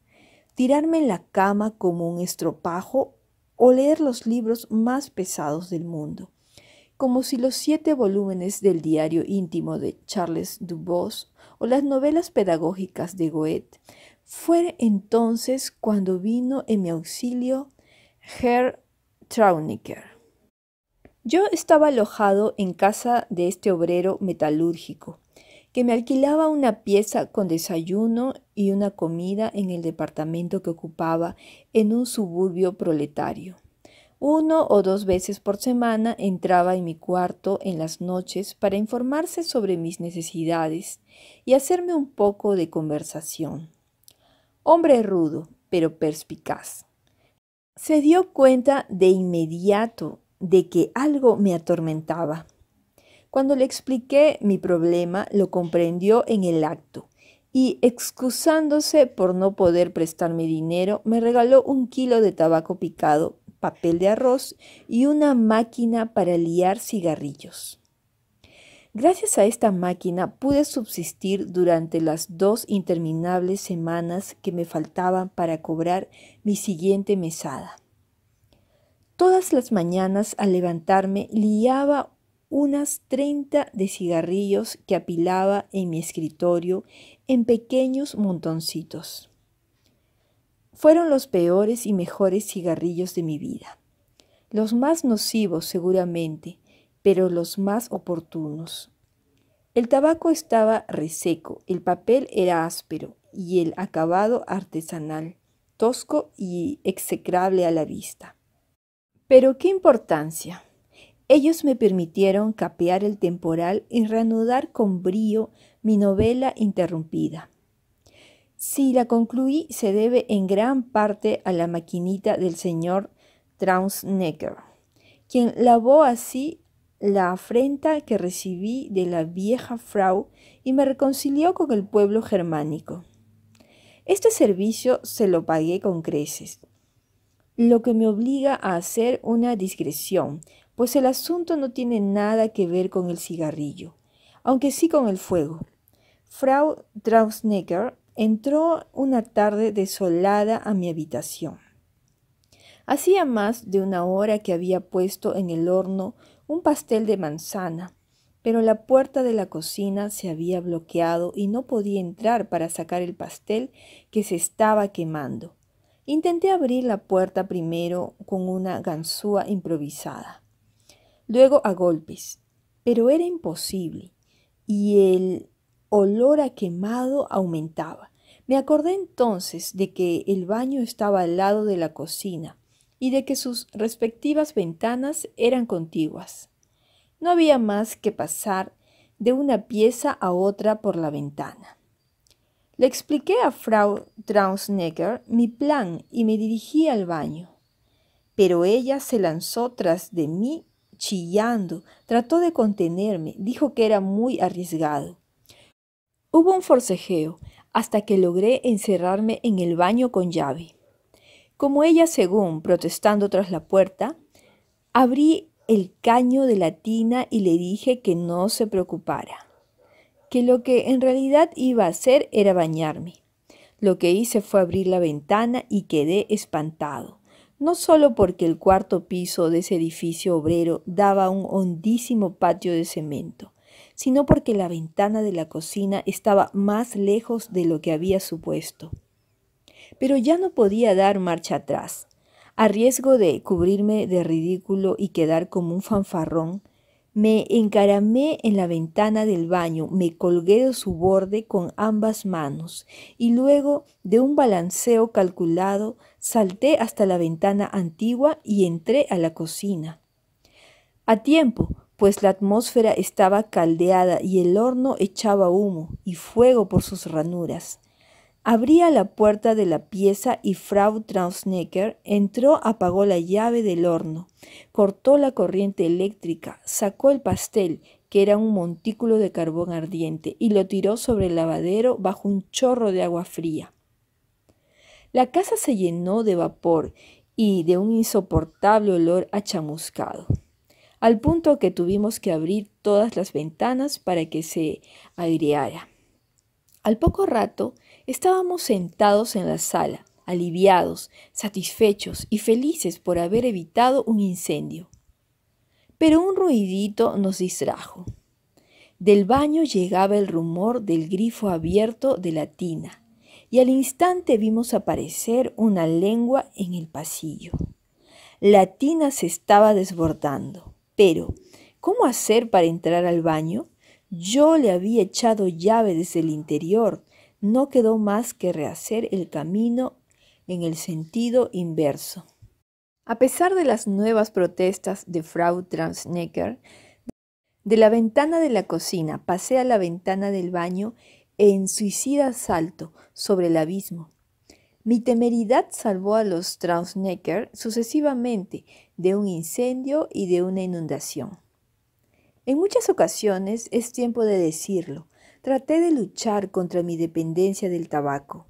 tirarme en la cama como un estropajo o leer los libros más pesados del mundo, como si los siete volúmenes del diario íntimo de Charles Dubois o las novelas pedagógicas de Goethe. Fue entonces cuando vino en mi auxilio Herr Trauniker. Yo estaba alojado en casa de este obrero metalúrgico, que me alquilaba una pieza con desayuno y una comida en el departamento que ocupaba en un suburbio proletario. Uno o dos veces por semana entraba en mi cuarto en las noches para informarse sobre mis necesidades y hacerme un poco de conversación. Hombre rudo, pero perspicaz. Se dio cuenta de inmediato de que algo me atormentaba. Cuando le expliqué mi problema, lo comprendió en el acto y, excusándose por no poder prestarme dinero, me regaló un kilo de tabaco picado, papel de arroz y una máquina para liar cigarrillos. Gracias a esta máquina pude subsistir durante las dos interminables semanas que me faltaban para cobrar mi siguiente mesada. Todas las mañanas al levantarme liaba unas treinta de cigarrillos que apilaba en mi escritorio en pequeños montoncitos. Fueron los peores y mejores cigarrillos de mi vida, los más nocivos seguramente, pero los más oportunos. El tabaco estaba reseco, el papel era áspero y el acabado artesanal, tosco y execrable a la vista. Pero qué importancia. Ellos me permitieron capear el temporal y reanudar con brío mi novela interrumpida. Si la concluí, se debe en gran parte a la maquinita del señor Traunsnecker, quien lavó así la afrenta que recibí de la vieja Frau y me reconcilió con el pueblo germánico. Este servicio se lo pagué con creces, lo que me obliga a hacer una discreción pues el asunto no tiene nada que ver con el cigarrillo, aunque sí con el fuego. Frau Drausnecker entró una tarde desolada a mi habitación. Hacía más de una hora que había puesto en el horno un pastel de manzana, pero la puerta de la cocina se había bloqueado y no podía entrar para sacar el pastel que se estaba quemando. Intenté abrir la puerta primero con una ganzúa improvisada, luego a golpes, pero era imposible y el olor a quemado aumentaba. Me acordé entonces de que el baño estaba al lado de la cocina y de que sus respectivas ventanas eran contiguas. No había más que pasar de una pieza a otra por la ventana. Le expliqué a Frau Trausnecker mi plan y me dirigí al baño, pero ella se lanzó tras de mí chillando, trató de contenerme, dijo que era muy arriesgado. Hubo un forcejeo hasta que logré encerrarme en el baño con llave. Como ella, según, protestando tras la puerta, abrí el caño de la tina y le dije que no se preocupara, que lo que en realidad iba a hacer era bañarme. Lo que hice fue abrir la ventana y quedé espantado no solo porque el cuarto piso de ese edificio obrero daba un hondísimo patio de cemento, sino porque la ventana de la cocina estaba más lejos de lo que había supuesto. Pero ya no podía dar marcha atrás. A riesgo de cubrirme de ridículo y quedar como un fanfarrón, me encaramé en la ventana del baño, me colgué de su borde con ambas manos y luego, de un balanceo calculado, Salté hasta la ventana antigua y entré a la cocina. A tiempo, pues la atmósfera estaba caldeada y el horno echaba humo y fuego por sus ranuras. Abría la puerta de la pieza y Frau Trausnecker entró, apagó la llave del horno, cortó la corriente eléctrica, sacó el pastel, que era un montículo de carbón ardiente, y lo tiró sobre el lavadero bajo un chorro de agua fría. La casa se llenó de vapor y de un insoportable olor a chamuscado, al punto que tuvimos que abrir todas las ventanas para que se aireara. Al poco rato estábamos sentados en la sala, aliviados, satisfechos y felices por haber evitado un incendio. Pero un ruidito nos distrajo. Del baño llegaba el rumor del grifo abierto de la tina y al instante vimos aparecer una lengua en el pasillo. La tina se estaba desbordando, pero ¿cómo hacer para entrar al baño? Yo le había echado llave desde el interior. No quedó más que rehacer el camino en el sentido inverso. A pesar de las nuevas protestas de Frau Transnecker, de la ventana de la cocina pasé a la ventana del baño en suicida salto sobre el abismo. Mi temeridad salvó a los Transnecker sucesivamente de un incendio y de una inundación. En muchas ocasiones es tiempo de decirlo, traté de luchar contra mi dependencia del tabaco,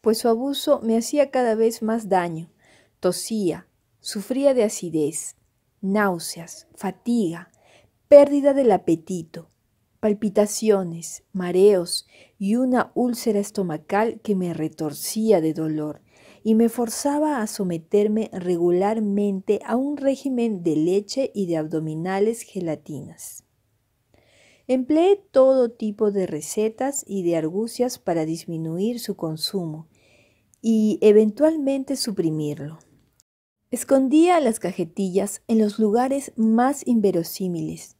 pues su abuso me hacía cada vez más daño. Tosía, sufría de acidez, náuseas, fatiga, pérdida del apetito, palpitaciones, mareos y una úlcera estomacal que me retorcía de dolor y me forzaba a someterme regularmente a un régimen de leche y de abdominales gelatinas. Empleé todo tipo de recetas y de argucias para disminuir su consumo y eventualmente suprimirlo. Escondía las cajetillas en los lugares más inverosímiles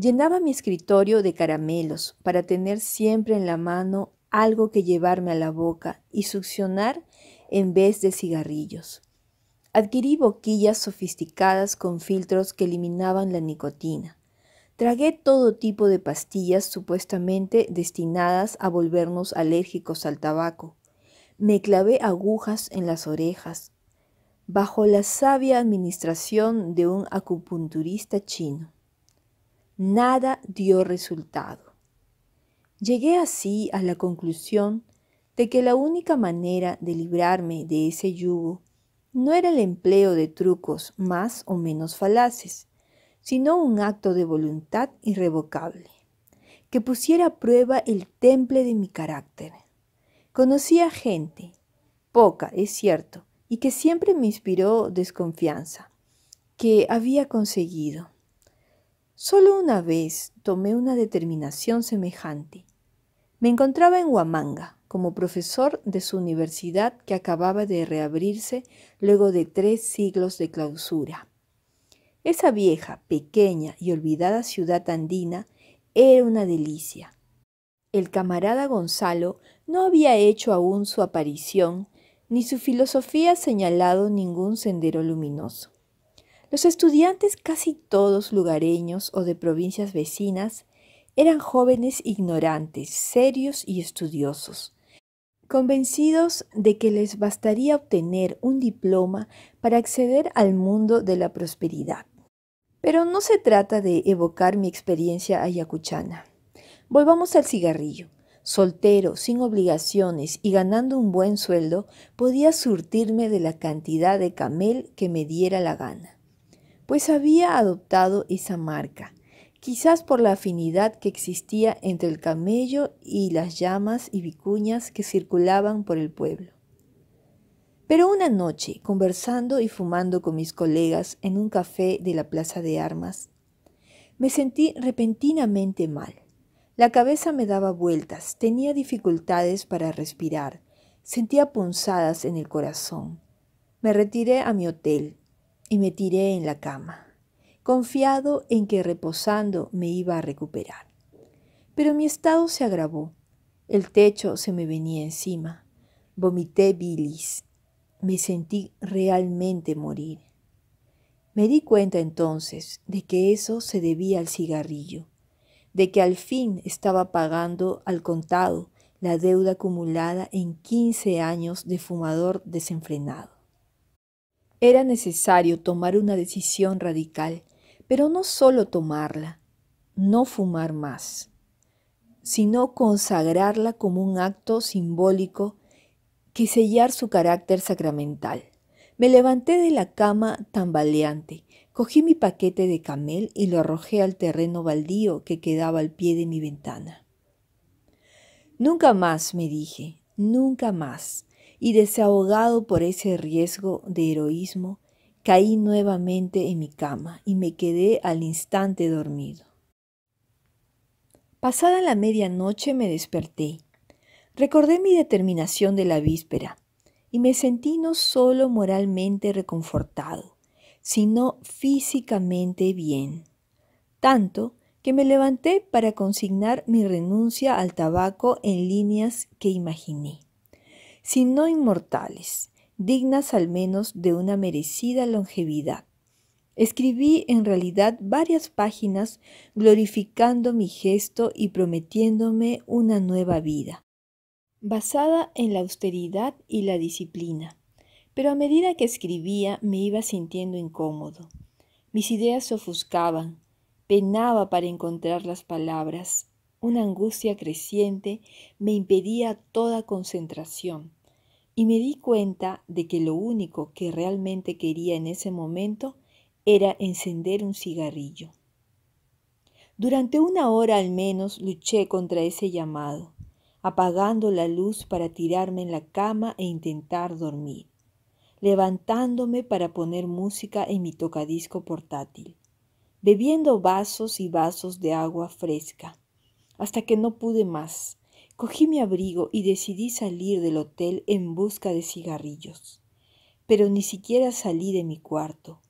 Llenaba mi escritorio de caramelos para tener siempre en la mano algo que llevarme a la boca y succionar en vez de cigarrillos. Adquirí boquillas sofisticadas con filtros que eliminaban la nicotina. Tragué todo tipo de pastillas supuestamente destinadas a volvernos alérgicos al tabaco. Me clavé agujas en las orejas, bajo la sabia administración de un acupunturista chino nada dio resultado. Llegué así a la conclusión de que la única manera de librarme de ese yugo no era el empleo de trucos más o menos falaces, sino un acto de voluntad irrevocable, que pusiera a prueba el temple de mi carácter. Conocía gente, poca, es cierto, y que siempre me inspiró desconfianza, que había conseguido Solo una vez tomé una determinación semejante. Me encontraba en Huamanga como profesor de su universidad que acababa de reabrirse luego de tres siglos de clausura. Esa vieja, pequeña y olvidada ciudad andina era una delicia. El camarada Gonzalo no había hecho aún su aparición, ni su filosofía señalado ningún sendero luminoso. Los estudiantes, casi todos lugareños o de provincias vecinas, eran jóvenes ignorantes, serios y estudiosos, convencidos de que les bastaría obtener un diploma para acceder al mundo de la prosperidad. Pero no se trata de evocar mi experiencia ayacuchana. Volvamos al cigarrillo. Soltero, sin obligaciones y ganando un buen sueldo, podía surtirme de la cantidad de camel que me diera la gana pues había adoptado esa marca, quizás por la afinidad que existía entre el camello y las llamas y vicuñas que circulaban por el pueblo. Pero una noche, conversando y fumando con mis colegas en un café de la Plaza de Armas, me sentí repentinamente mal. La cabeza me daba vueltas, tenía dificultades para respirar, sentía punzadas en el corazón. Me retiré a mi hotel y me tiré en la cama, confiado en que reposando me iba a recuperar. Pero mi estado se agravó. El techo se me venía encima. Vomité bilis. Me sentí realmente morir. Me di cuenta entonces de que eso se debía al cigarrillo, de que al fin estaba pagando al contado la deuda acumulada en 15 años de fumador desenfrenado. Era necesario tomar una decisión radical, pero no solo tomarla, no fumar más, sino consagrarla como un acto simbólico que sellar su carácter sacramental. Me levanté de la cama tambaleante, cogí mi paquete de camel y lo arrojé al terreno baldío que quedaba al pie de mi ventana. Nunca más, me dije, nunca más y desahogado por ese riesgo de heroísmo, caí nuevamente en mi cama y me quedé al instante dormido. Pasada la medianoche me desperté. Recordé mi determinación de la víspera y me sentí no solo moralmente reconfortado, sino físicamente bien. Tanto que me levanté para consignar mi renuncia al tabaco en líneas que imaginé sino inmortales, dignas al menos de una merecida longevidad. Escribí en realidad varias páginas glorificando mi gesto y prometiéndome una nueva vida, basada en la austeridad y la disciplina. Pero a medida que escribía me iba sintiendo incómodo. Mis ideas se ofuscaban, penaba para encontrar las palabras, una angustia creciente me impedía toda concentración y me di cuenta de que lo único que realmente quería en ese momento era encender un cigarrillo. Durante una hora al menos luché contra ese llamado, apagando la luz para tirarme en la cama e intentar dormir, levantándome para poner música en mi tocadisco portátil, bebiendo vasos y vasos de agua fresca, hasta que no pude más. Cogí mi abrigo y decidí salir del hotel en busca de cigarrillos. Pero ni siquiera salí de mi cuarto.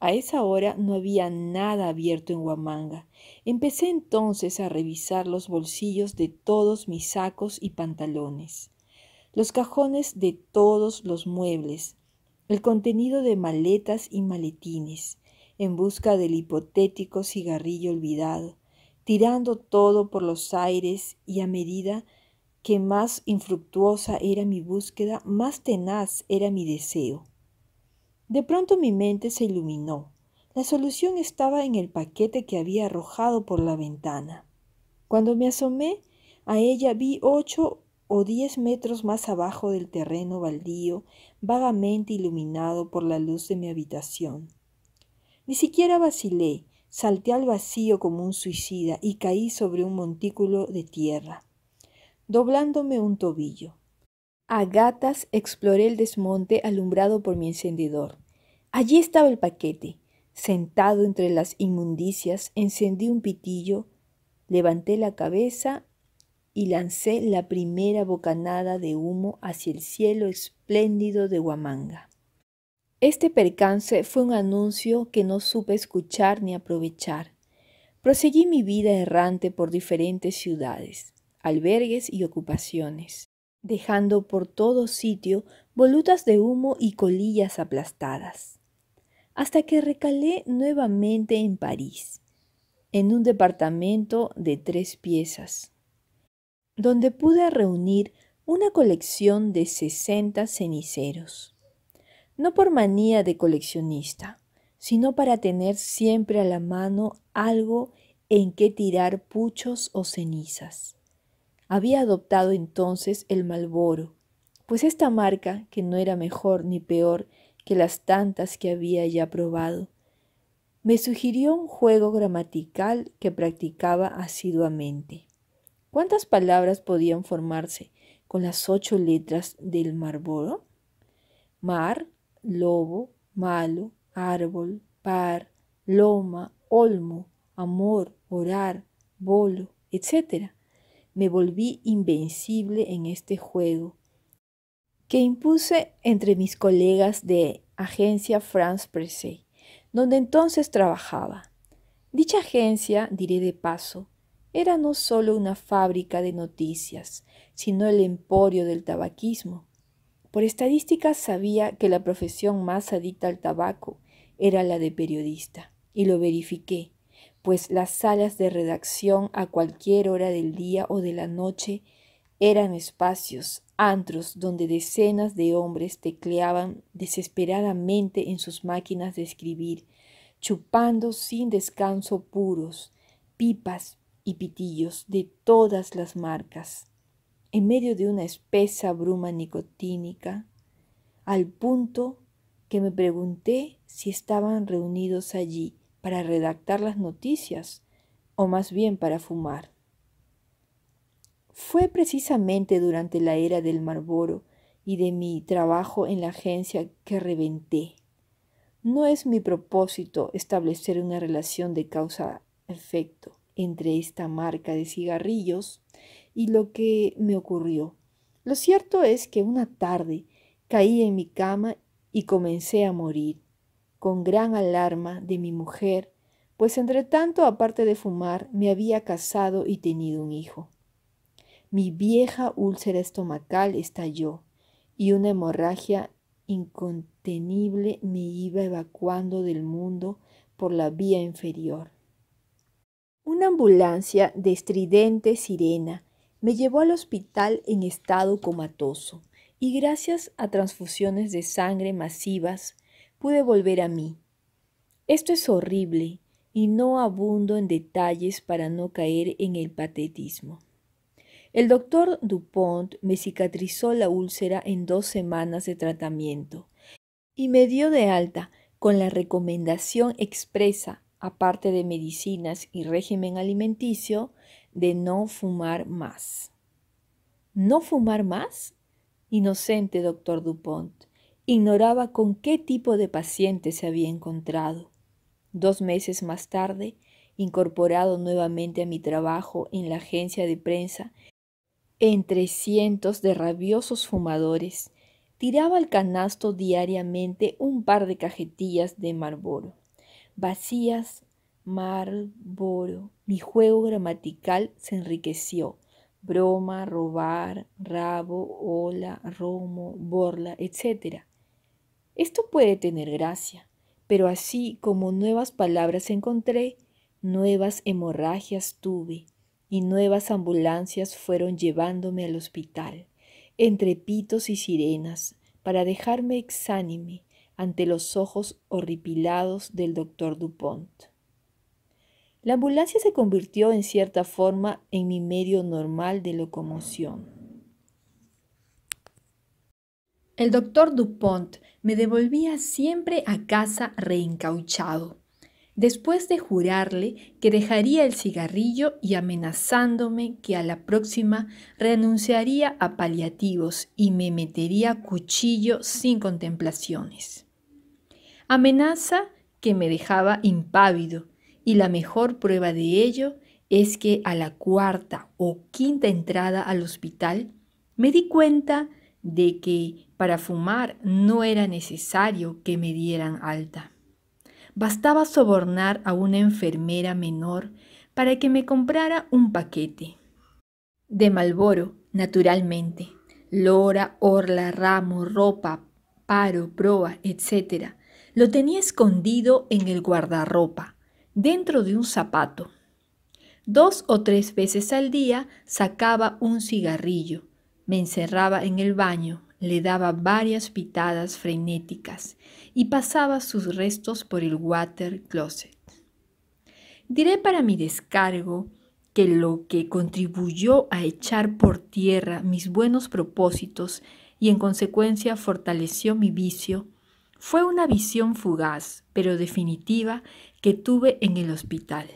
A esa hora no había nada abierto en Huamanga. Empecé entonces a revisar los bolsillos de todos mis sacos y pantalones, los cajones de todos los muebles, el contenido de maletas y maletines, en busca del hipotético cigarrillo olvidado, tirando todo por los aires y a medida que más infructuosa era mi búsqueda, más tenaz era mi deseo. De pronto mi mente se iluminó. La solución estaba en el paquete que había arrojado por la ventana. Cuando me asomé a ella vi ocho o diez metros más abajo del terreno baldío, vagamente iluminado por la luz de mi habitación. Ni siquiera vacilé, Salté al vacío como un suicida y caí sobre un montículo de tierra, doblándome un tobillo. A gatas exploré el desmonte alumbrado por mi encendedor. Allí estaba el paquete. Sentado entre las inmundicias, encendí un pitillo, levanté la cabeza y lancé la primera bocanada de humo hacia el cielo espléndido de Huamanga. Este percance fue un anuncio que no supe escuchar ni aprovechar. Proseguí mi vida errante por diferentes ciudades, albergues y ocupaciones, dejando por todo sitio volutas de humo y colillas aplastadas, hasta que recalé nuevamente en París, en un departamento de tres piezas, donde pude reunir una colección de sesenta ceniceros no por manía de coleccionista, sino para tener siempre a la mano algo en que tirar puchos o cenizas. Había adoptado entonces el Malboro, pues esta marca, que no era mejor ni peor que las tantas que había ya probado, me sugirió un juego gramatical que practicaba asiduamente. ¿Cuántas palabras podían formarse con las ocho letras del Marlboro? Mar, lobo, malo, árbol, par, loma, olmo, amor, orar, bolo, etc. Me volví invencible en este juego, que impuse entre mis colegas de Agencia France Presse, donde entonces trabajaba. Dicha agencia, diré de paso, era no solo una fábrica de noticias, sino el emporio del tabaquismo. Por estadísticas sabía que la profesión más adicta al tabaco era la de periodista, y lo verifiqué, pues las salas de redacción a cualquier hora del día o de la noche eran espacios, antros, donde decenas de hombres tecleaban desesperadamente en sus máquinas de escribir, chupando sin descanso puros, pipas y pitillos de todas las marcas en medio de una espesa bruma nicotínica, al punto que me pregunté si estaban reunidos allí para redactar las noticias o más bien para fumar. Fue precisamente durante la era del Marlboro y de mi trabajo en la agencia que reventé. No es mi propósito establecer una relación de causa-efecto entre esta marca de cigarrillos y lo que me ocurrió. Lo cierto es que una tarde caí en mi cama y comencé a morir, con gran alarma de mi mujer, pues entre tanto, aparte de fumar, me había casado y tenido un hijo. Mi vieja úlcera estomacal estalló y una hemorragia incontenible me iba evacuando del mundo por la vía inferior. Una ambulancia de estridente sirena me llevó al hospital en estado comatoso y gracias a transfusiones de sangre masivas pude volver a mí. Esto es horrible y no abundo en detalles para no caer en el patetismo. El doctor Dupont me cicatrizó la úlcera en dos semanas de tratamiento y me dio de alta con la recomendación expresa, aparte de medicinas y régimen alimenticio, de no fumar más. ¿No fumar más? Inocente doctor Dupont. Ignoraba con qué tipo de paciente se había encontrado. Dos meses más tarde, incorporado nuevamente a mi trabajo en la agencia de prensa, entre cientos de rabiosos fumadores, tiraba al canasto diariamente un par de cajetillas de Marlboro, vacías boro, Mi juego gramatical se enriqueció. Broma, robar, rabo, ola, romo, borla, etc. Esto puede tener gracia, pero así como nuevas palabras encontré, nuevas hemorragias tuve y nuevas ambulancias fueron llevándome al hospital, entre pitos y sirenas, para dejarme exánime ante los ojos horripilados del doctor Dupont. La ambulancia se convirtió en cierta forma en mi medio normal de locomoción. El doctor Dupont me devolvía siempre a casa reencauchado, después de jurarle que dejaría el cigarrillo y amenazándome que a la próxima renunciaría a paliativos y me metería cuchillo sin contemplaciones. Amenaza que me dejaba impávido y la mejor prueba de ello es que a la cuarta o quinta entrada al hospital me di cuenta de que para fumar no era necesario que me dieran alta. Bastaba sobornar a una enfermera menor para que me comprara un paquete. De Malboro, naturalmente. Lora, orla, ramo, ropa, paro, proa, etc. Lo tenía escondido en el guardarropa, dentro de un zapato. Dos o tres veces al día sacaba un cigarrillo, me encerraba en el baño, le daba varias pitadas frenéticas y pasaba sus restos por el water closet. Diré para mi descargo que lo que contribuyó a echar por tierra mis buenos propósitos y en consecuencia fortaleció mi vicio fue una visión fugaz, pero definitiva, que tuve en el hospital.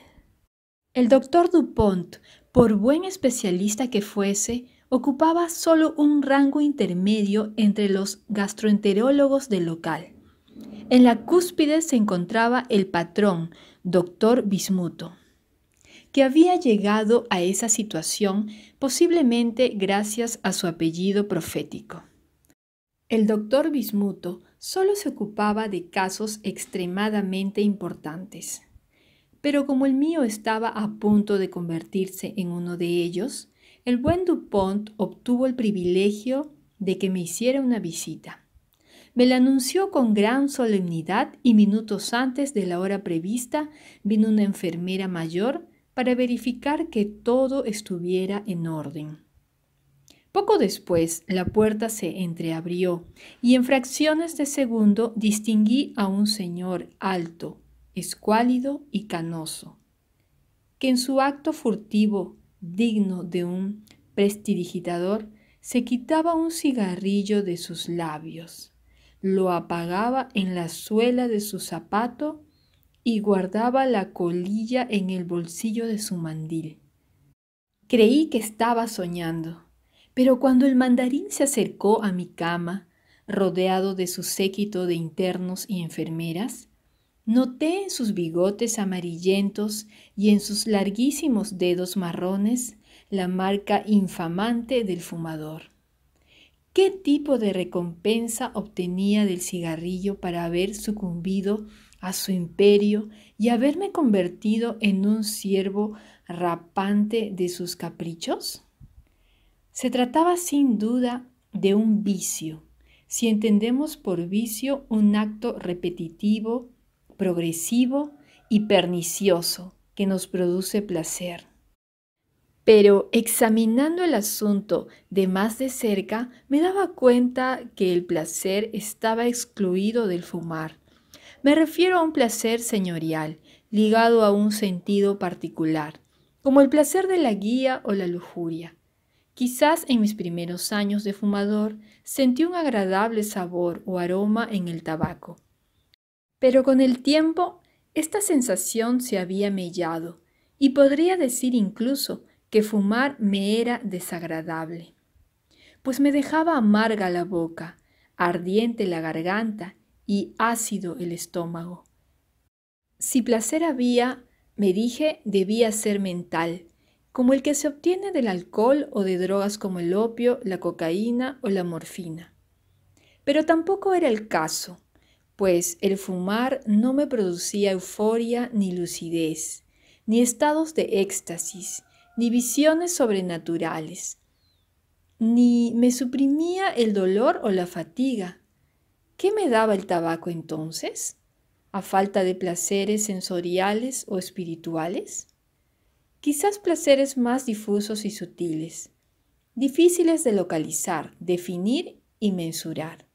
El doctor Dupont, por buen especialista que fuese, ocupaba solo un rango intermedio entre los gastroenterólogos del local. En la cúspide se encontraba el patrón, doctor Bismuto, que había llegado a esa situación posiblemente gracias a su apellido profético. El doctor Bismuto solo se ocupaba de casos extremadamente importantes. Pero como el mío estaba a punto de convertirse en uno de ellos, el buen Dupont obtuvo el privilegio de que me hiciera una visita. Me la anunció con gran solemnidad y minutos antes de la hora prevista vino una enfermera mayor para verificar que todo estuviera en orden. Poco después la puerta se entreabrió y en fracciones de segundo distinguí a un señor alto, escuálido y canoso, que en su acto furtivo, digno de un prestidigitador, se quitaba un cigarrillo de sus labios, lo apagaba en la suela de su zapato y guardaba la colilla en el bolsillo de su mandil. Creí que estaba soñando pero cuando el mandarín se acercó a mi cama, rodeado de su séquito de internos y enfermeras, noté en sus bigotes amarillentos y en sus larguísimos dedos marrones la marca infamante del fumador. ¿Qué tipo de recompensa obtenía del cigarrillo para haber sucumbido a su imperio y haberme convertido en un siervo rapante de sus caprichos? Se trataba sin duda de un vicio, si entendemos por vicio un acto repetitivo, progresivo y pernicioso que nos produce placer. Pero examinando el asunto de más de cerca, me daba cuenta que el placer estaba excluido del fumar. Me refiero a un placer señorial, ligado a un sentido particular, como el placer de la guía o la lujuria, Quizás en mis primeros años de fumador sentí un agradable sabor o aroma en el tabaco. Pero con el tiempo, esta sensación se había mellado y podría decir incluso que fumar me era desagradable, pues me dejaba amarga la boca, ardiente la garganta y ácido el estómago. Si placer había, me dije, debía ser mental, como el que se obtiene del alcohol o de drogas como el opio, la cocaína o la morfina. Pero tampoco era el caso, pues el fumar no me producía euforia ni lucidez, ni estados de éxtasis, ni visiones sobrenaturales, ni me suprimía el dolor o la fatiga. ¿Qué me daba el tabaco entonces? ¿A falta de placeres sensoriales o espirituales? quizás placeres más difusos y sutiles, difíciles de localizar, definir y mensurar.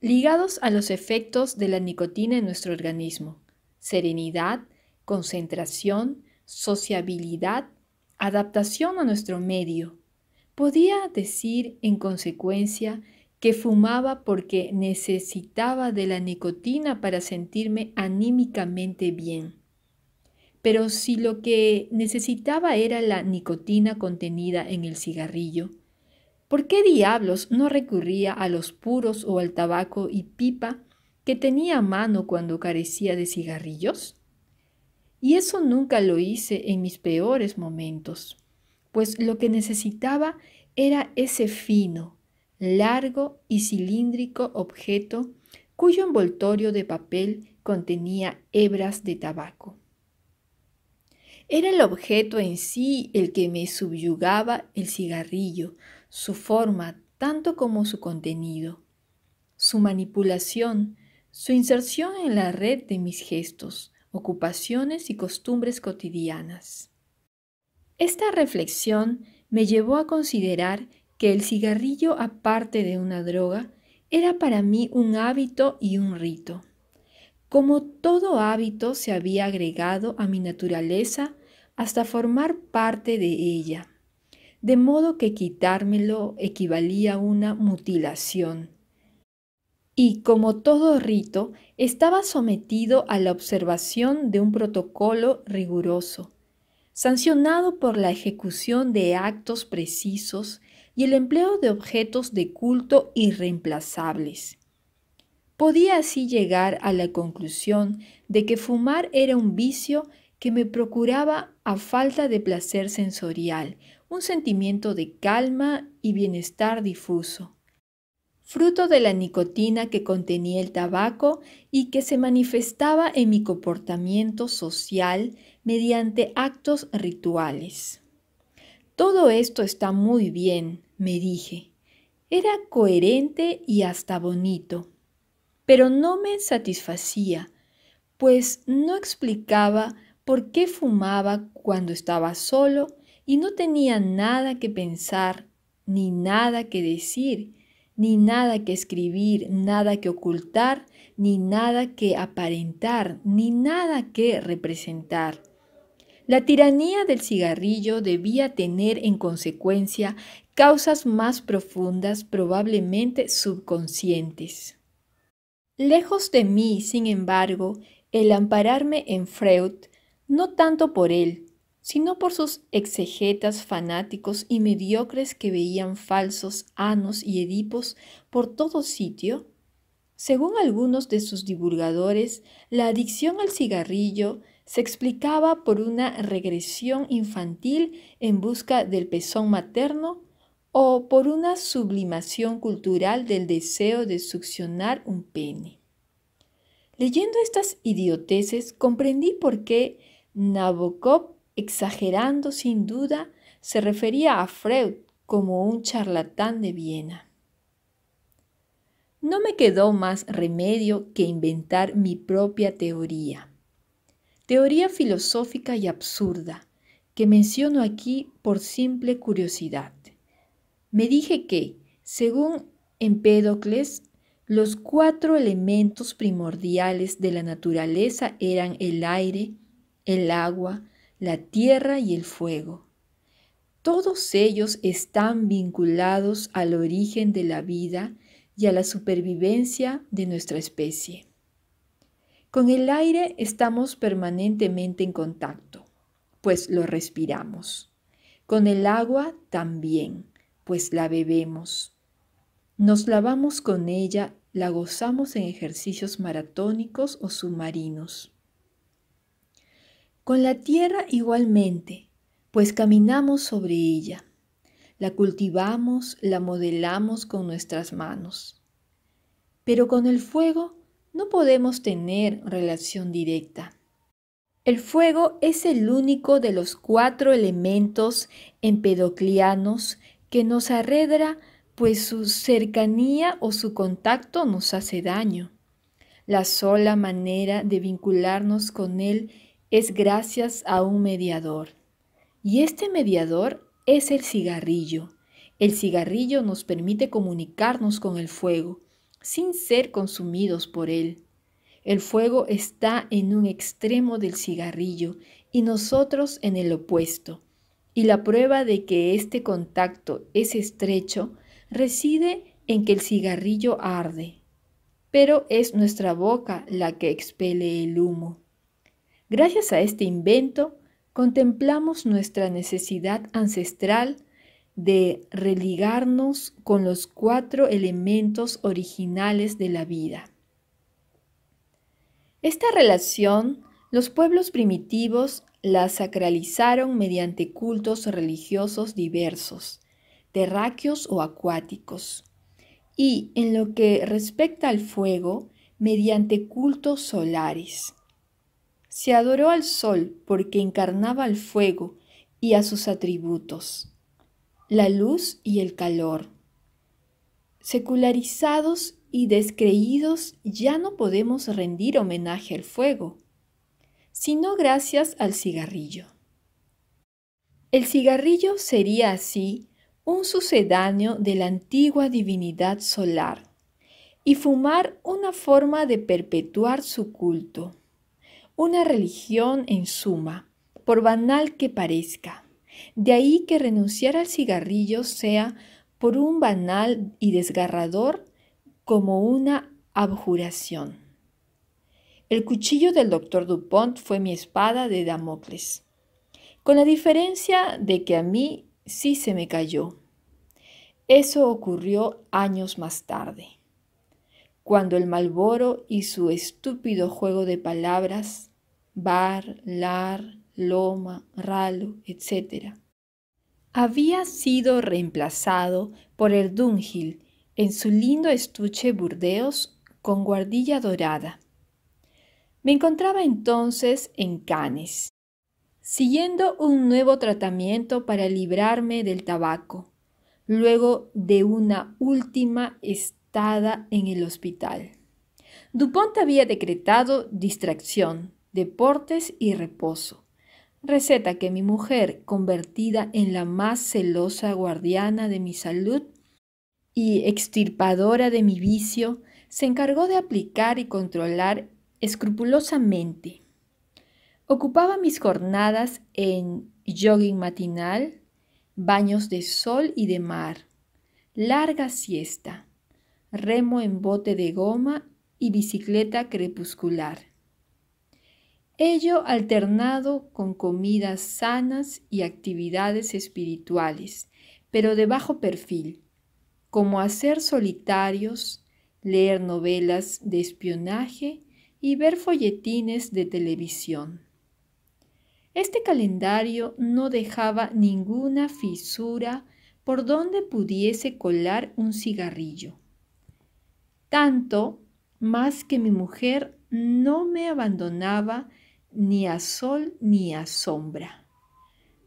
Ligados a los efectos de la nicotina en nuestro organismo, serenidad, concentración, sociabilidad, adaptación a nuestro medio. Podía decir, en consecuencia, que fumaba porque necesitaba de la nicotina para sentirme anímicamente bien. Pero si lo que necesitaba era la nicotina contenida en el cigarrillo, ¿por qué diablos no recurría a los puros o al tabaco y pipa que tenía a mano cuando carecía de cigarrillos? Y eso nunca lo hice en mis peores momentos, pues lo que necesitaba era ese fino, largo y cilíndrico objeto cuyo envoltorio de papel contenía hebras de tabaco. Era el objeto en sí el que me subyugaba el cigarrillo, su forma tanto como su contenido, su manipulación, su inserción en la red de mis gestos, ocupaciones y costumbres cotidianas. Esta reflexión me llevó a considerar que el cigarrillo, aparte de una droga, era para mí un hábito y un rito como todo hábito se había agregado a mi naturaleza hasta formar parte de ella, de modo que quitármelo equivalía a una mutilación. Y como todo rito, estaba sometido a la observación de un protocolo riguroso, sancionado por la ejecución de actos precisos y el empleo de objetos de culto irreemplazables. Podía así llegar a la conclusión de que fumar era un vicio que me procuraba a falta de placer sensorial, un sentimiento de calma y bienestar difuso, fruto de la nicotina que contenía el tabaco y que se manifestaba en mi comportamiento social mediante actos rituales. Todo esto está muy bien, me dije. Era coherente y hasta bonito pero no me satisfacía, pues no explicaba por qué fumaba cuando estaba solo y no tenía nada que pensar, ni nada que decir, ni nada que escribir, nada que ocultar, ni nada que aparentar, ni nada que representar. La tiranía del cigarrillo debía tener en consecuencia causas más profundas, probablemente subconscientes. Lejos de mí, sin embargo, el ampararme en Freud, no tanto por él, sino por sus exegetas fanáticos y mediocres que veían falsos Anos y Edipos por todo sitio, según algunos de sus divulgadores, la adicción al cigarrillo se explicaba por una regresión infantil en busca del pezón materno o por una sublimación cultural del deseo de succionar un pene. Leyendo estas idioteces comprendí por qué Nabokov, exagerando sin duda, se refería a Freud como un charlatán de Viena. No me quedó más remedio que inventar mi propia teoría. Teoría filosófica y absurda, que menciono aquí por simple curiosidad. Me dije que, según Empédocles, los cuatro elementos primordiales de la naturaleza eran el aire, el agua, la tierra y el fuego. Todos ellos están vinculados al origen de la vida y a la supervivencia de nuestra especie. Con el aire estamos permanentemente en contacto, pues lo respiramos. Con el agua también pues la bebemos. Nos lavamos con ella, la gozamos en ejercicios maratónicos o submarinos. Con la tierra igualmente, pues caminamos sobre ella. La cultivamos, la modelamos con nuestras manos. Pero con el fuego no podemos tener relación directa. El fuego es el único de los cuatro elementos empedoclianos que nos arredra, pues su cercanía o su contacto nos hace daño. La sola manera de vincularnos con Él es gracias a un mediador. Y este mediador es el cigarrillo. El cigarrillo nos permite comunicarnos con el fuego, sin ser consumidos por él. El fuego está en un extremo del cigarrillo y nosotros en el opuesto. Y la prueba de que este contacto es estrecho reside en que el cigarrillo arde, pero es nuestra boca la que expele el humo. Gracias a este invento, contemplamos nuestra necesidad ancestral de religarnos con los cuatro elementos originales de la vida. Esta relación los pueblos primitivos la sacralizaron mediante cultos religiosos diversos, terráqueos o acuáticos, y en lo que respecta al fuego, mediante cultos solares. Se adoró al sol porque encarnaba al fuego y a sus atributos, la luz y el calor. Secularizados y descreídos ya no podemos rendir homenaje al fuego sino gracias al cigarrillo. El cigarrillo sería así un sucedáneo de la antigua divinidad solar y fumar una forma de perpetuar su culto, una religión en suma, por banal que parezca. De ahí que renunciar al cigarrillo sea, por un banal y desgarrador, como una abjuración. El cuchillo del doctor Dupont fue mi espada de Damocles, con la diferencia de que a mí sí se me cayó. Eso ocurrió años más tarde, cuando el Malboro y su estúpido juego de palabras, bar, lar, loma, ralo, etc., había sido reemplazado por el Dunhill en su lindo estuche burdeos con guardilla dorada me encontraba entonces en Canes, siguiendo un nuevo tratamiento para librarme del tabaco, luego de una última estada en el hospital. Dupont había decretado distracción, deportes y reposo, receta que mi mujer, convertida en la más celosa guardiana de mi salud y extirpadora de mi vicio, se encargó de aplicar y controlar escrupulosamente. Ocupaba mis jornadas en jogging matinal, baños de sol y de mar, larga siesta, remo en bote de goma y bicicleta crepuscular. Ello alternado con comidas sanas y actividades espirituales, pero de bajo perfil, como hacer solitarios, leer novelas de espionaje y ver folletines de televisión. Este calendario no dejaba ninguna fisura por donde pudiese colar un cigarrillo. Tanto más que mi mujer no me abandonaba ni a sol ni a sombra.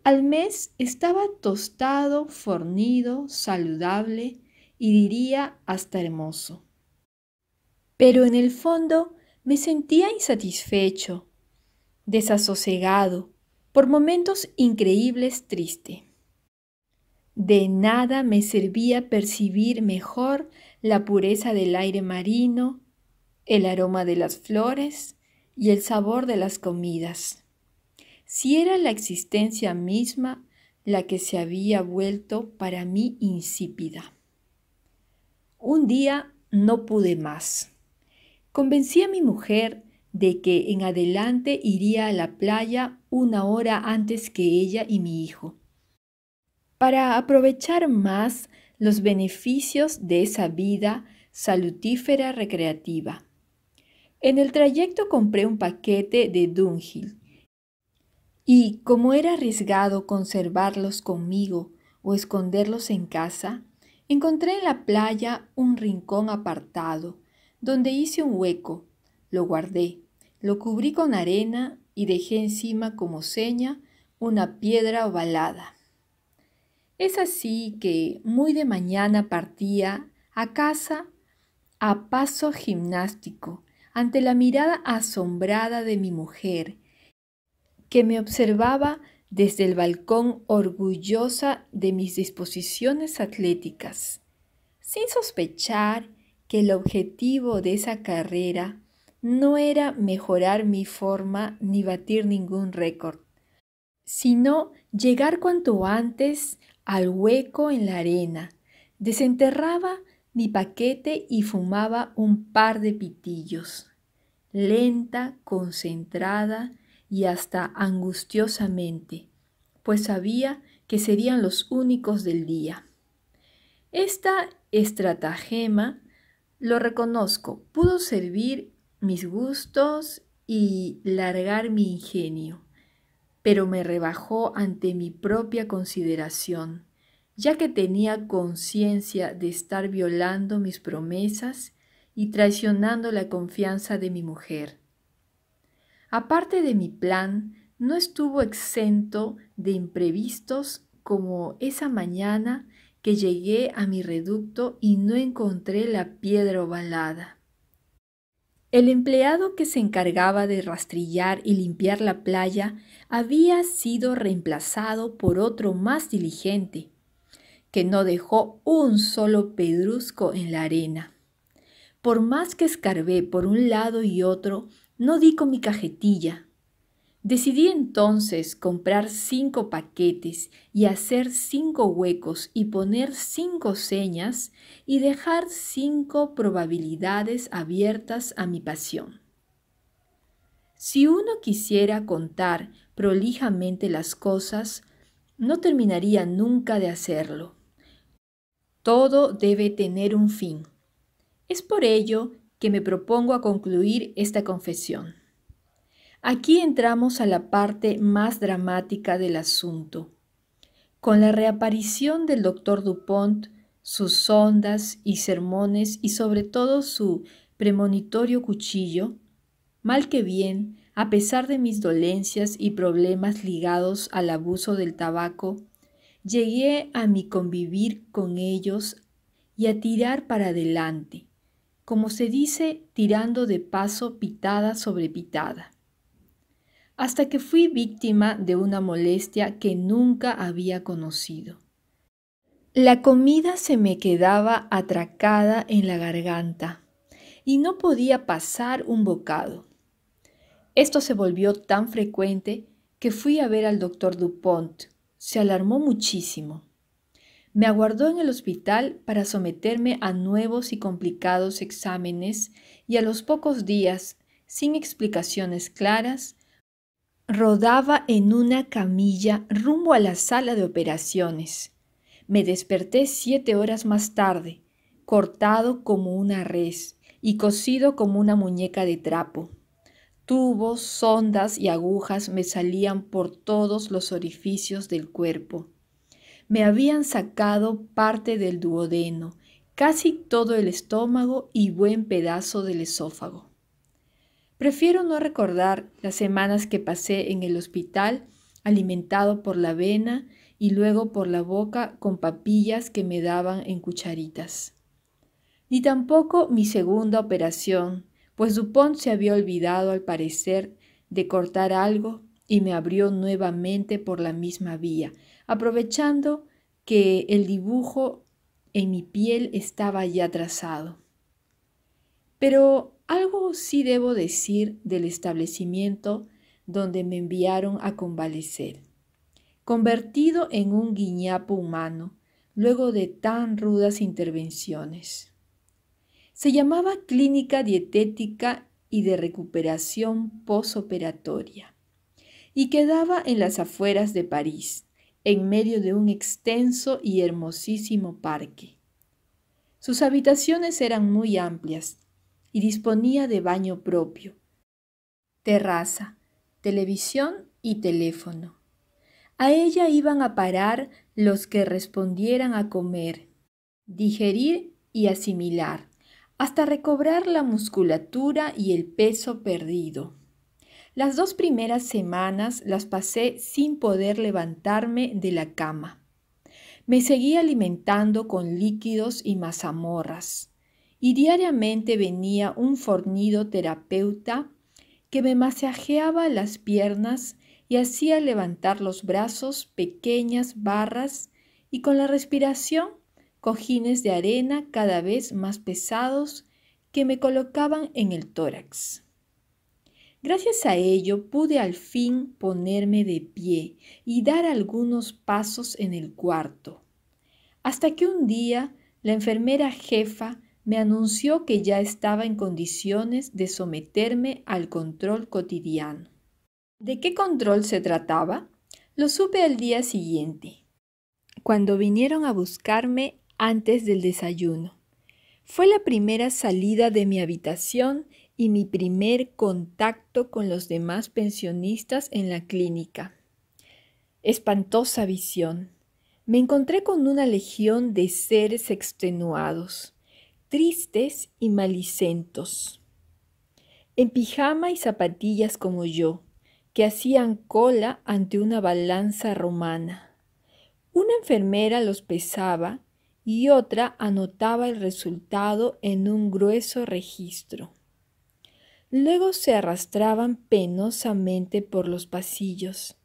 Al mes estaba tostado, fornido, saludable y diría hasta hermoso. Pero en el fondo me sentía insatisfecho, desasosegado, por momentos increíbles triste. De nada me servía percibir mejor la pureza del aire marino, el aroma de las flores y el sabor de las comidas. Si era la existencia misma la que se había vuelto para mí insípida. Un día no pude más. Convencí a mi mujer de que en adelante iría a la playa una hora antes que ella y mi hijo. Para aprovechar más los beneficios de esa vida salutífera recreativa. En el trayecto compré un paquete de Dunhill y como era arriesgado conservarlos conmigo o esconderlos en casa, encontré en la playa un rincón apartado donde hice un hueco, lo guardé, lo cubrí con arena y dejé encima como seña una piedra ovalada. Es así que muy de mañana partía a casa a paso gimnástico, ante la mirada asombrada de mi mujer, que me observaba desde el balcón orgullosa de mis disposiciones atléticas. Sin sospechar que el objetivo de esa carrera no era mejorar mi forma ni batir ningún récord, sino llegar cuanto antes al hueco en la arena. Desenterraba mi paquete y fumaba un par de pitillos. Lenta, concentrada y hasta angustiosamente, pues sabía que serían los únicos del día. Esta estratagema lo reconozco, pudo servir mis gustos y largar mi ingenio, pero me rebajó ante mi propia consideración, ya que tenía conciencia de estar violando mis promesas y traicionando la confianza de mi mujer. Aparte de mi plan, no estuvo exento de imprevistos como esa mañana que llegué a mi reducto y no encontré la piedra ovalada. El empleado que se encargaba de rastrillar y limpiar la playa había sido reemplazado por otro más diligente, que no dejó un solo pedrusco en la arena. Por más que escarbé por un lado y otro, no di con mi cajetilla, Decidí entonces comprar cinco paquetes y hacer cinco huecos y poner cinco señas y dejar cinco probabilidades abiertas a mi pasión. Si uno quisiera contar prolijamente las cosas, no terminaría nunca de hacerlo. Todo debe tener un fin. Es por ello que me propongo a concluir esta confesión. Aquí entramos a la parte más dramática del asunto. Con la reaparición del doctor Dupont, sus ondas y sermones y sobre todo su premonitorio cuchillo, mal que bien, a pesar de mis dolencias y problemas ligados al abuso del tabaco, llegué a mi convivir con ellos y a tirar para adelante, como se dice tirando de paso pitada sobre pitada hasta que fui víctima de una molestia que nunca había conocido. La comida se me quedaba atracada en la garganta y no podía pasar un bocado. Esto se volvió tan frecuente que fui a ver al doctor Dupont. Se alarmó muchísimo. Me aguardó en el hospital para someterme a nuevos y complicados exámenes y a los pocos días, sin explicaciones claras, Rodaba en una camilla rumbo a la sala de operaciones. Me desperté siete horas más tarde, cortado como una res y cosido como una muñeca de trapo. Tubos, sondas y agujas me salían por todos los orificios del cuerpo. Me habían sacado parte del duodeno, casi todo el estómago y buen pedazo del esófago. Prefiero no recordar las semanas que pasé en el hospital alimentado por la vena y luego por la boca con papillas que me daban en cucharitas. Ni tampoco mi segunda operación, pues Dupont se había olvidado al parecer de cortar algo y me abrió nuevamente por la misma vía, aprovechando que el dibujo en mi piel estaba ya trazado. Pero algo sí debo decir del establecimiento donde me enviaron a convalecer. Convertido en un guiñapo humano, luego de tan rudas intervenciones. Se llamaba Clínica Dietética y de Recuperación Posoperatoria y quedaba en las afueras de París, en medio de un extenso y hermosísimo parque. Sus habitaciones eran muy amplias, y disponía de baño propio, terraza, televisión y teléfono. A ella iban a parar los que respondieran a comer, digerir y asimilar, hasta recobrar la musculatura y el peso perdido. Las dos primeras semanas las pasé sin poder levantarme de la cama. Me seguí alimentando con líquidos y mazamorras y diariamente venía un fornido terapeuta que me masajeaba las piernas y hacía levantar los brazos, pequeñas barras y con la respiración cojines de arena cada vez más pesados que me colocaban en el tórax. Gracias a ello pude al fin ponerme de pie y dar algunos pasos en el cuarto, hasta que un día la enfermera jefa me anunció que ya estaba en condiciones de someterme al control cotidiano. ¿De qué control se trataba? Lo supe al día siguiente, cuando vinieron a buscarme antes del desayuno. Fue la primera salida de mi habitación y mi primer contacto con los demás pensionistas en la clínica. Espantosa visión. Me encontré con una legión de seres extenuados tristes y malicentos, en pijama y zapatillas como yo, que hacían cola ante una balanza romana. Una enfermera los pesaba y otra anotaba el resultado en un grueso registro. Luego se arrastraban penosamente por los pasillos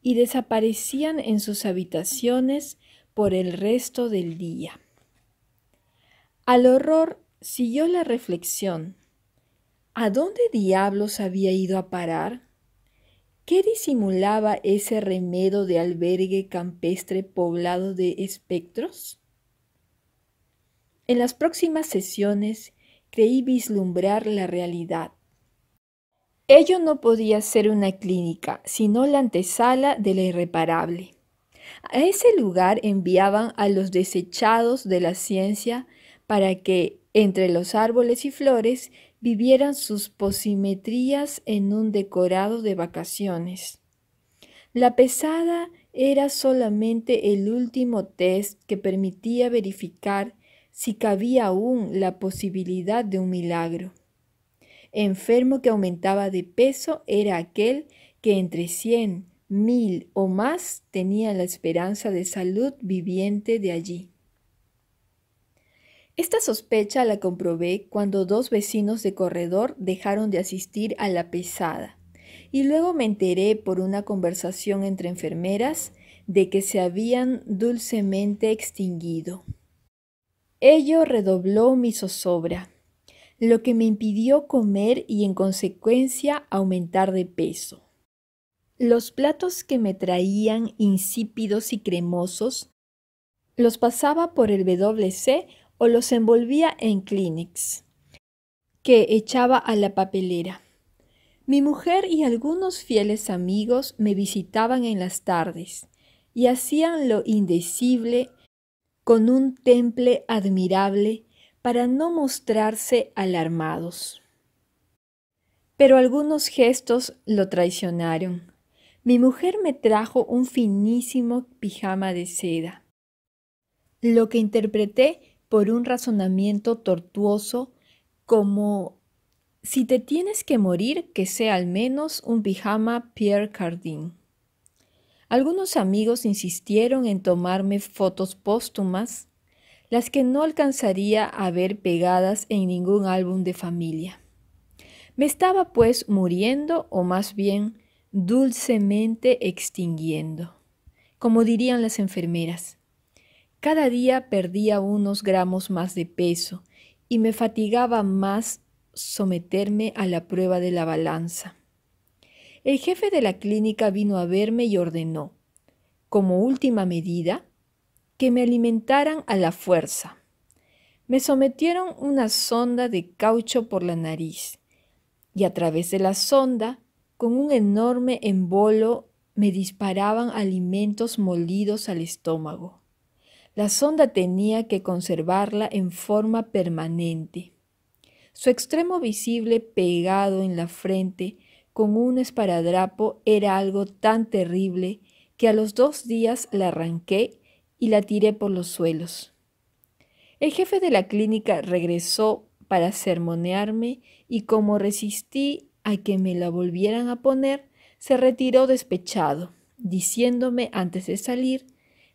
y desaparecían en sus habitaciones por el resto del día. Al horror siguió la reflexión. ¿A dónde diablos había ido a parar? ¿Qué disimulaba ese remedo de albergue campestre poblado de espectros? En las próximas sesiones creí vislumbrar la realidad. Ello no podía ser una clínica, sino la antesala de la irreparable. A ese lugar enviaban a los desechados de la ciencia para que entre los árboles y flores vivieran sus posimetrías en un decorado de vacaciones. La pesada era solamente el último test que permitía verificar si cabía aún la posibilidad de un milagro. Enfermo que aumentaba de peso era aquel que entre cien, mil o más tenía la esperanza de salud viviente de allí. Esta sospecha la comprobé cuando dos vecinos de corredor dejaron de asistir a la pesada y luego me enteré por una conversación entre enfermeras de que se habían dulcemente extinguido. Ello redobló mi zozobra, lo que me impidió comer y en consecuencia aumentar de peso. Los platos que me traían insípidos y cremosos los pasaba por el WC los envolvía en Kleenex, que echaba a la papelera. Mi mujer y algunos fieles amigos me visitaban en las tardes y hacían lo indecible con un temple admirable para no mostrarse alarmados. Pero algunos gestos lo traicionaron. Mi mujer me trajo un finísimo pijama de seda, lo que interpreté por un razonamiento tortuoso como si te tienes que morir, que sea al menos un pijama Pierre Cardin. Algunos amigos insistieron en tomarme fotos póstumas, las que no alcanzaría a ver pegadas en ningún álbum de familia. Me estaba pues muriendo o más bien dulcemente extinguiendo, como dirían las enfermeras. Cada día perdía unos gramos más de peso y me fatigaba más someterme a la prueba de la balanza. El jefe de la clínica vino a verme y ordenó, como última medida, que me alimentaran a la fuerza. Me sometieron una sonda de caucho por la nariz y a través de la sonda, con un enorme embolo, me disparaban alimentos molidos al estómago. La sonda tenía que conservarla en forma permanente. Su extremo visible pegado en la frente con un esparadrapo era algo tan terrible que a los dos días la arranqué y la tiré por los suelos. El jefe de la clínica regresó para sermonearme y como resistí a que me la volvieran a poner, se retiró despechado, diciéndome antes de salir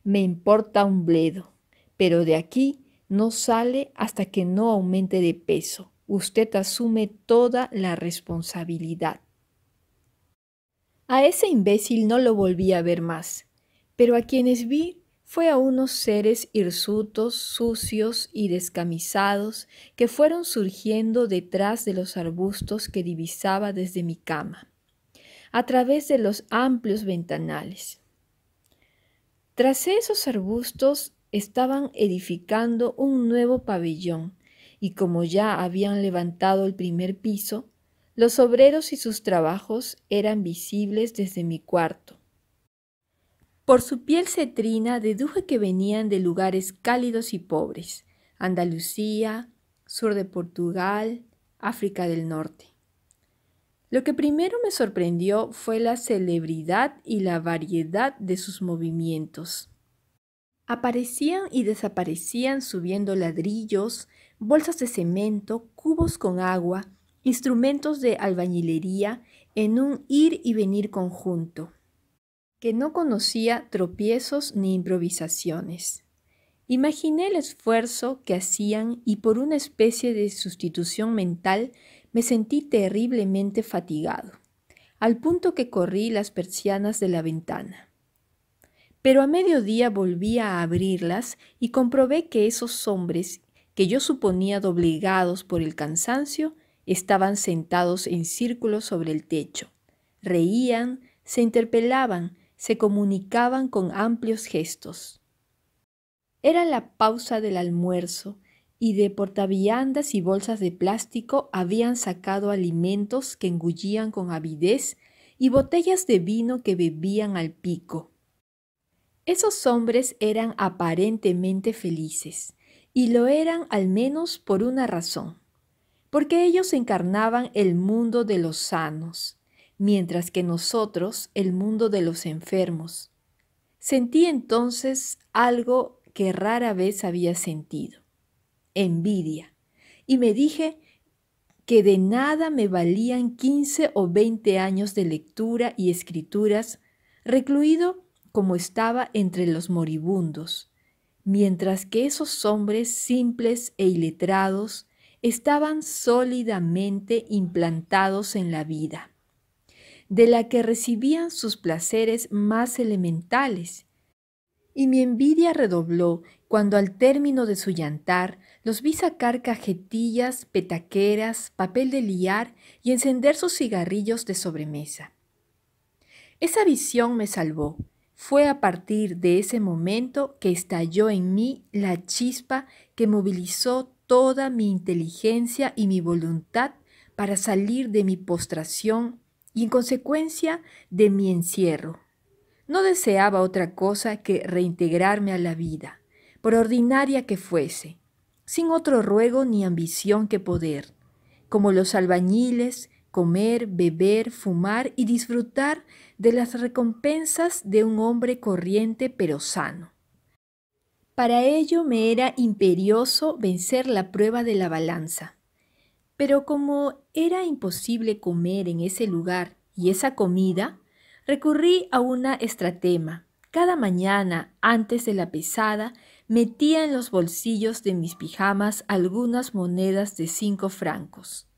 me importa un bledo, pero de aquí no sale hasta que no aumente de peso. Usted asume toda la responsabilidad. A ese imbécil no lo volví a ver más, pero a quienes vi fue a unos seres hirsutos, sucios y descamisados que fueron surgiendo detrás de los arbustos que divisaba desde mi cama, a través de los amplios ventanales. Tras esos arbustos estaban edificando un nuevo pabellón, y como ya habían levantado el primer piso, los obreros y sus trabajos eran visibles desde mi cuarto. Por su piel cetrina deduje que venían de lugares cálidos y pobres, Andalucía, sur de Portugal, África del Norte. Lo que primero me sorprendió fue la celebridad y la variedad de sus movimientos. Aparecían y desaparecían subiendo ladrillos, bolsas de cemento, cubos con agua, instrumentos de albañilería en un ir y venir conjunto, que no conocía tropiezos ni improvisaciones. Imaginé el esfuerzo que hacían y por una especie de sustitución mental me sentí terriblemente fatigado, al punto que corrí las persianas de la ventana. Pero a mediodía volví a abrirlas y comprobé que esos hombres, que yo suponía doblegados por el cansancio, estaban sentados en círculo sobre el techo. Reían, se interpelaban, se comunicaban con amplios gestos. Era la pausa del almuerzo y de portaviandas y bolsas de plástico habían sacado alimentos que engullían con avidez y botellas de vino que bebían al pico. Esos hombres eran aparentemente felices, y lo eran al menos por una razón, porque ellos encarnaban el mundo de los sanos, mientras que nosotros el mundo de los enfermos. Sentí entonces algo que rara vez había sentido envidia. Y me dije que de nada me valían 15 o 20 años de lectura y escrituras, recluido como estaba entre los moribundos, mientras que esos hombres simples e iletrados estaban sólidamente implantados en la vida, de la que recibían sus placeres más elementales. Y mi envidia redobló cuando al término de su llantar los vi sacar cajetillas, petaqueras, papel de liar y encender sus cigarrillos de sobremesa. Esa visión me salvó. Fue a partir de ese momento que estalló en mí la chispa que movilizó toda mi inteligencia y mi voluntad para salir de mi postración y en consecuencia de mi encierro. No deseaba otra cosa que reintegrarme a la vida, por ordinaria que fuese, sin otro ruego ni ambición que poder, como los albañiles, comer, beber, fumar y disfrutar de las recompensas de un hombre corriente pero sano. Para ello me era imperioso vencer la prueba de la balanza. Pero como era imposible comer en ese lugar y esa comida, recurrí a una estratema. Cada mañana, antes de la pesada, metía en los bolsillos de mis pijamas algunas monedas de cinco francos,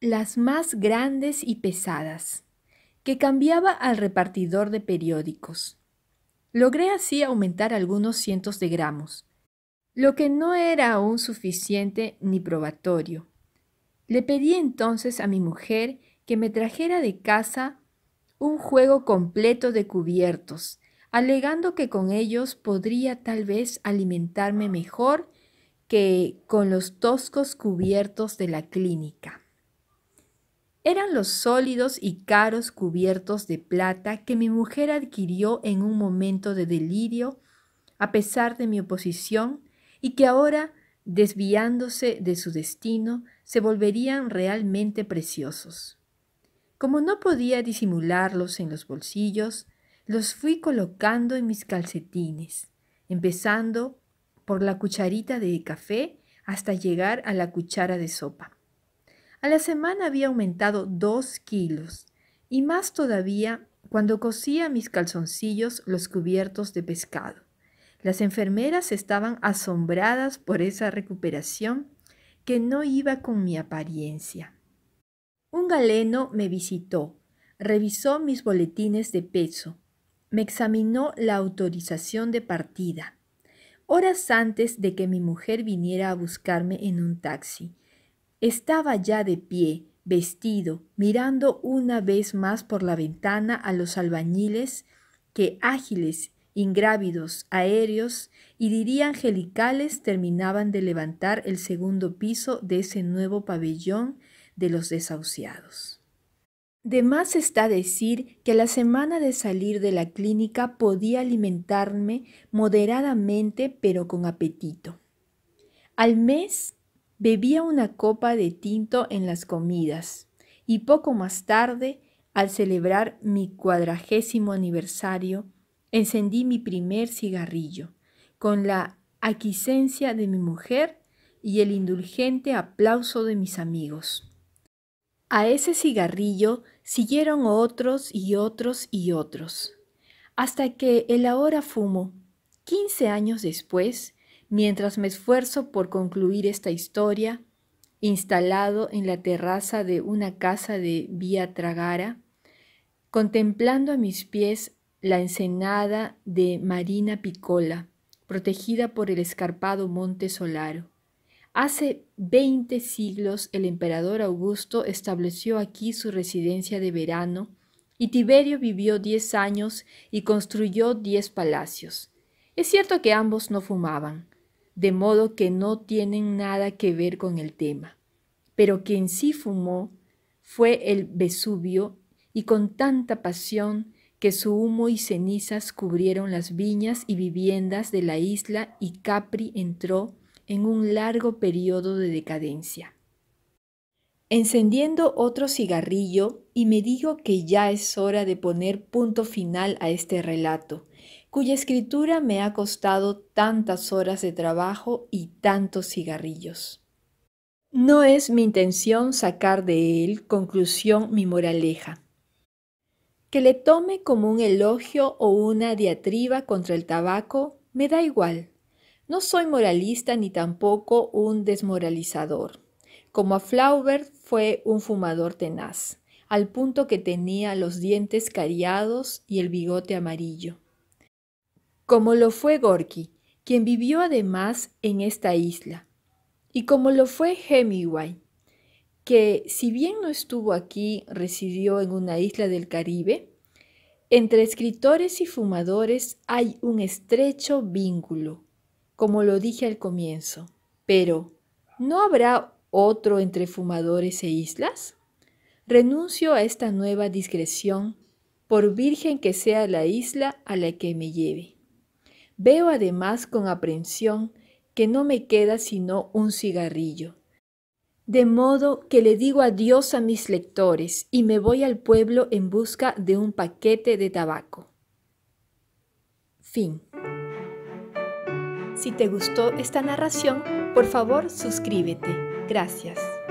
las más grandes y pesadas, que cambiaba al repartidor de periódicos. Logré así aumentar algunos cientos de gramos, lo que no era aún suficiente ni probatorio. Le pedí entonces a mi mujer que me trajera de casa un juego completo de cubiertos, alegando que con ellos podría tal vez alimentarme mejor que con los toscos cubiertos de la clínica. Eran los sólidos y caros cubiertos de plata que mi mujer adquirió en un momento de delirio, a pesar de mi oposición, y que ahora, desviándose de su destino, se volverían realmente preciosos. Como no podía disimularlos en los bolsillos, los fui colocando en mis calcetines, empezando por la cucharita de café hasta llegar a la cuchara de sopa. A la semana había aumentado dos kilos y más todavía cuando cosía mis calzoncillos los cubiertos de pescado. Las enfermeras estaban asombradas por esa recuperación que no iba con mi apariencia. Un galeno me visitó, revisó mis boletines de peso me examinó la autorización de partida, horas antes de que mi mujer viniera a buscarme en un taxi. Estaba ya de pie, vestido, mirando una vez más por la ventana a los albañiles que ágiles, ingrávidos, aéreos y diría angelicales terminaban de levantar el segundo piso de ese nuevo pabellón de los desahuciados. De más está decir que la semana de salir de la clínica podía alimentarme moderadamente pero con apetito. Al mes bebía una copa de tinto en las comidas y poco más tarde, al celebrar mi cuadragésimo aniversario, encendí mi primer cigarrillo con la aquiescencia de mi mujer y el indulgente aplauso de mis amigos. A ese cigarrillo Siguieron otros y otros y otros, hasta que el ahora fumo, 15 años después, mientras me esfuerzo por concluir esta historia, instalado en la terraza de una casa de Vía Tragara, contemplando a mis pies la ensenada de Marina Picola, protegida por el escarpado monte Solaro. Hace veinte siglos el emperador Augusto estableció aquí su residencia de verano y Tiberio vivió diez años y construyó diez palacios. Es cierto que ambos no fumaban, de modo que no tienen nada que ver con el tema, pero quien sí fumó fue el Vesubio y con tanta pasión que su humo y cenizas cubrieron las viñas y viviendas de la isla y Capri entró en un largo periodo de decadencia. Encendiendo otro cigarrillo, y me digo que ya es hora de poner punto final a este relato, cuya escritura me ha costado tantas horas de trabajo y tantos cigarrillos. No es mi intención sacar de él conclusión mi moraleja. Que le tome como un elogio o una diatriba contra el tabaco me da igual. No soy moralista ni tampoco un desmoralizador. Como a Flaubert fue un fumador tenaz, al punto que tenía los dientes cariados y el bigote amarillo. Como lo fue Gorky, quien vivió además en esta isla, y como lo fue Hemingway, que si bien no estuvo aquí, residió en una isla del Caribe, entre escritores y fumadores hay un estrecho vínculo como lo dije al comienzo. Pero, ¿no habrá otro entre fumadores e islas? Renuncio a esta nueva discreción, por virgen que sea la isla a la que me lleve. Veo además con aprensión que no me queda sino un cigarrillo. De modo que le digo adiós a mis lectores y me voy al pueblo en busca de un paquete de tabaco. Fin. Si te gustó esta narración, por favor suscríbete. Gracias.